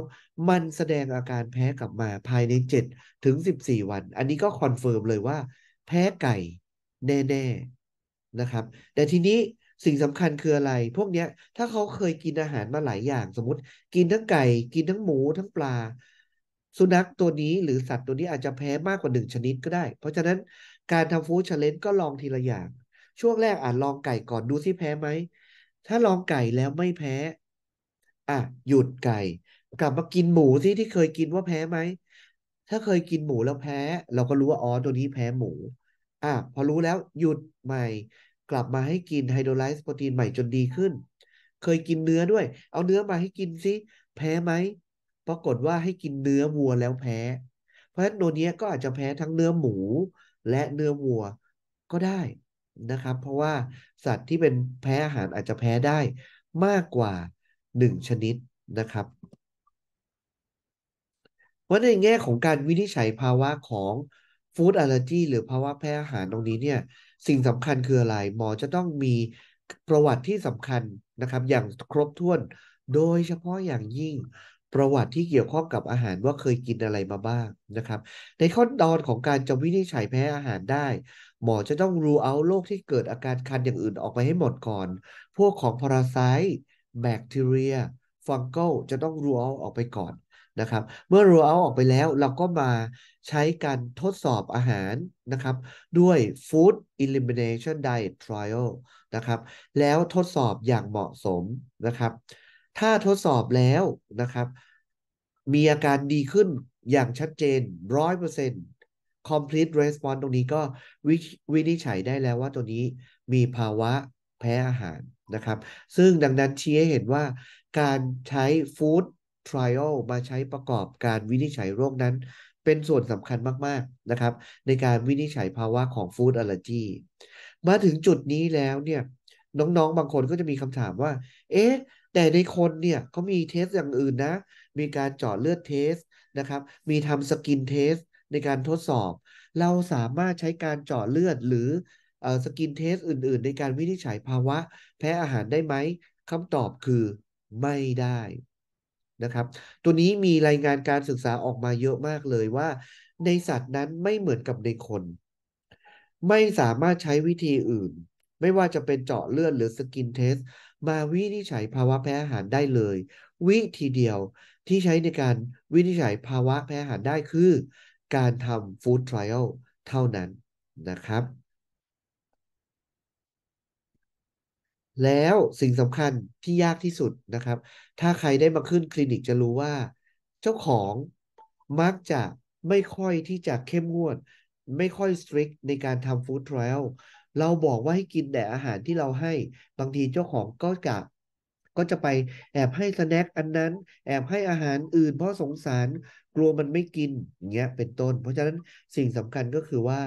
มันแสดงอาการแพ้กลับมาภายใน 7 ถึง 14 วัน อันนี้ก็คอนเฟิร์มเลยว่าแพ้ไก่แน่ๆนะครับ แต่ทีนี้สิ่งสำคัญคืออะไร พวกเนี้ยถ้าเขาเคยกินอาหารมาหลายอย่างสมมติ กินทั้งไก่กินทั้งหมูทั้งปลาสุนัขตัวนี้หรือสัตว์ตัวนี้อาจจะแพ้มากกว่าหนึ่งชนิดก็ได้ เพราะฉะนั้น การทำฟู้ดเชลเลนจ์ก็ลองทีละอย่าง ช่วงแรกอาจลองไก่ก่อนดูที่แพ้ไหม ถ้าลองไก่แล้วไม่แพ้อ่ะหยุดไก่กลับมากินหมูที่ที่เคยกินว่าแพ้ไหม ถ้าเคยกินหมูแล้วแพ้ เราก็รู้ว่าอ๋อตัวนี้แพ้หมูอ่ะพอรู้แล้วหยุดใหม่ กลับมาให้กินไฮโดรไลซ์โปรตีนใหม่จนดีขึ้น เคยกินเนื้อด้วย เอาเนื้อมาให้กินซิแพ้ไหมปรากฏว่าให้กินเนื้อวัวแล้วแพ้ เพราะฉะนั้นตัวนี้ก็อาจจะแพ้ทั้งเนื้อหมูและเนื้อวัวก็ได้นะครับ เพราะว่าสัตว์ที่เป็นแพ้อาหารอาจจะแพ้ได้มากกว่า 1 ชนิดนะครับเพราะในแง่ของการวินิจฉัยภาวะของฟู้ดอัลเลอร์จีหรือภาวะแพ้อาหารตรงนี้เนี่ย สิ่งสำคัญคืออะไรหมอจะต้องมีประวัติที่สำคัญนะครับ อย่างครบถ้วนโดยเฉพาะอย่างยิ่งประวัติที่เกี่ยวข้องกับอาหารว่าเคยกินอะไรมาบ้างนะครับ ในขั้นตอนของการจะวินิจฉัยแพ้อาหารได้ หมอจะต้องรูเอาโรคที่เกิดอาการคันอย่างอื่นออกไปให้หมดก่อน พวกของพาราไซต์แบคทีเรียฟังเกลจะต้องรูเอาออกไปก่อนนะครับ เมื่อรูเอาออกไปแล้วเราก็มาใช้การทดสอบอาหารนะครับ ด้วย Food Elimination Diet Trial นะครับแล้วทดสอบอย่างเหมาะสมนะครับถ้าทดสอบแล้วนะครับ มีอาการดีขึ้นอย่างชัดเจนร้อยเปอร์เซ็นต์ complete response ตรงนี้ก็วินิจฉัยได้แล้วว่าตัวนี้มีภาวะแพ้อาหารนะครับ ซึ่งดังนั้นชี้ให้เห็นว่า การใช้ food trial มาใช้ประกอบการวินิจฉัยโรคนั้น เป็นส่วนสำคัญมาก ๆนะครับ ในการวินิจฉัยภาวะของ food allergy มาถึงจุดนี้แล้วเนี่ย น้องๆบางคนก็จะมีคำถามว่าเอ๊ะแต่ในคนเนี่ยเขามีเทสอย่างอื่นนะ มีการเจาะเลือดเทสนะครับ มีทำสกินเทสในการทดสอบ เราสามารถใช้การเจาะเลือดหรือสกินเทสอื่น ๆ ในการวินิจฉัยภาวะ แพ้อาหารได้ไหมคำตอบคือไม่ได้นะครับ ตัวนี้มีรายงานการศึกษาออกมาเยอะมากเลยว่า ในสัตว์นั้นไม่เหมือนกับในคน ไม่สามารถใช้วิธีอื่น ไม่ว่าจะเป็นเจาะเลือดหรือสกินเทสมาวินิจฉัยภาวะแพ้อาหารได้เลย วิธีเดียวที่ใช้ในการวินิจฉัยภาวะแพ้อาหารได้คือการทำฟู้ดทริอัลเท่านั้นนะครับ แล้วสิ่งสำคัญที่ยากที่สุดนะครับ ถ้าใครได้มาขึ้นคลินิกจะรู้ว่า เจ้าของ มักจะไม่ค่อยที่จะเข้มงวดไม่ค่อยสตริกในการทำฟู้ดทริอัลเราบอกว่าให้กินแต่อาหารที่เราให้ บางทีเจ้าของก็กะก็จะไปแอบให้สแน็คอันนั้น แอบให้อาหารอื่นเพราะสงสารกลัวมันไม่กินอย่างเงี้ยเป็นต้น เพราะฉะนั้นสิ่งสำคัญก็คือว่า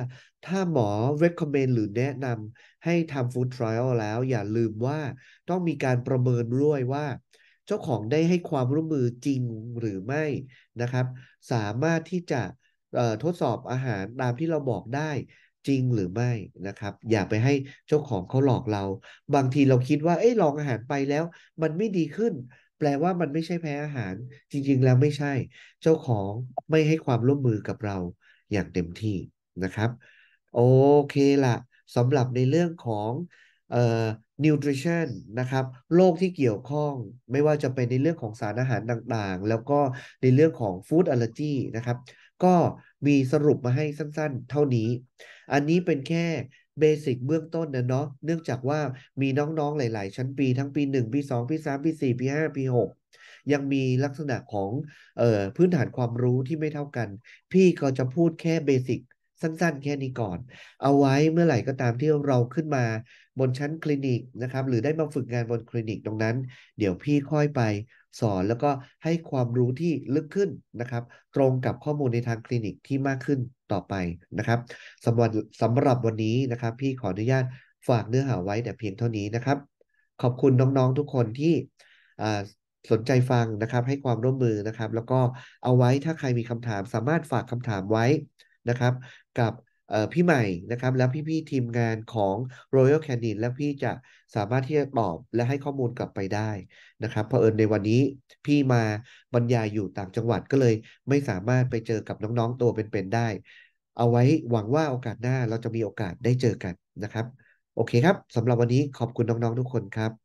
ถ้าหมอ recommend หรือแนะนำให้ทำ food trial แล้ว อย่าลืมว่าต้องมีการประเมินด้วยว่า เจ้าของได้ให้ความร่วมมือจริงหรือไม่นะครับ สามารถที่จะทดสอบอาหารตามที่เราบอกได้จริงหรือไม่นะครับ อย่าไปให้เจ้าของเขาหลอกเรา บางทีเราคิดว่าเอ้ยลองอาหารไปแล้ว มันไม่ดีขึ้น แปลว่ามันไม่ใช่แพ้อาหารจริงๆแล้วไม่ใช่เจ้าของไม่ให้ความร่วมมือกับเราอย่างเต็มที่นะครับโอเคละสำหรับในเรื่องของเอ่อ nutrition นะครับโรคที่เกี่ยวข้องไม่ว่าจะเป็นในเรื่องของสารอาหารต่างๆ แล้วก็ในเรื่องของ food allergy นะครับก็มีสรุปมาให้สั้นๆ เท่านี้ อันนี้เป็นแค่เบสิกเบื้องต้นนะเนาะ เนื่องจากว่ามีน้อง ๆ หลาย ๆ ชั้นปีทั้งปี 1 ปี 2 ปี 3 ปี 4 ปี 5 ปี 6 ยังมีลักษณะของออพื้นฐานความรู้ที่ไม่เท่ากัน พี่ก็จะพูดแค่เบสิกสั้นๆแค่นี้ก่อน เอาไว้เมื่อไหร่ก็ตามที่เราขึ้นมาบนชั้นคลินิกนะครับหรือได้มาฝึกงานบนคลินิกตรงนั้นเดี๋ยวพี่ค่อยไปสอนแล้วก็ให้ความรู้ที่ลึกขึ้นนะครับ ตรงกับข้อมูลในทางคลินิกที่มากขึ้นต่อไปนะครับสำหรับสำหรับวันนี้นะครับ พี่ขออนุญาตฝากเนื้อหาไว้แต่เพียงเท่านี้นะครับ ขอบคุณน้องๆทุกคนที่สนใจฟังนะครับให้ความร่วมมือนะครับ แล้วก็เอาไว้ถ้าใครมีคำถาม สามารถฝากคำถามไว้นะครับกับพี่ใหม่นะครับแล้วพี่ๆ ทีมงานของ Royal Canin และพี่จะสามารถที่จะตอบและให้ข้อมูลกลับไปได้นะครับ เพราะเอิญในวันนี้พี่มาบรรยายอยู่ต่างจังหวัดก็เลยไม่สามารถไปเจอกับน้องๆ ตัวเป็นๆ ได้ เอาไว้หวังว่าโอกาสหน้าเราจะมีโอกาสได้เจอกันนะครับ โอเคครับสำหรับวันนี้ขอบคุณน้องๆ ทุกคนครับ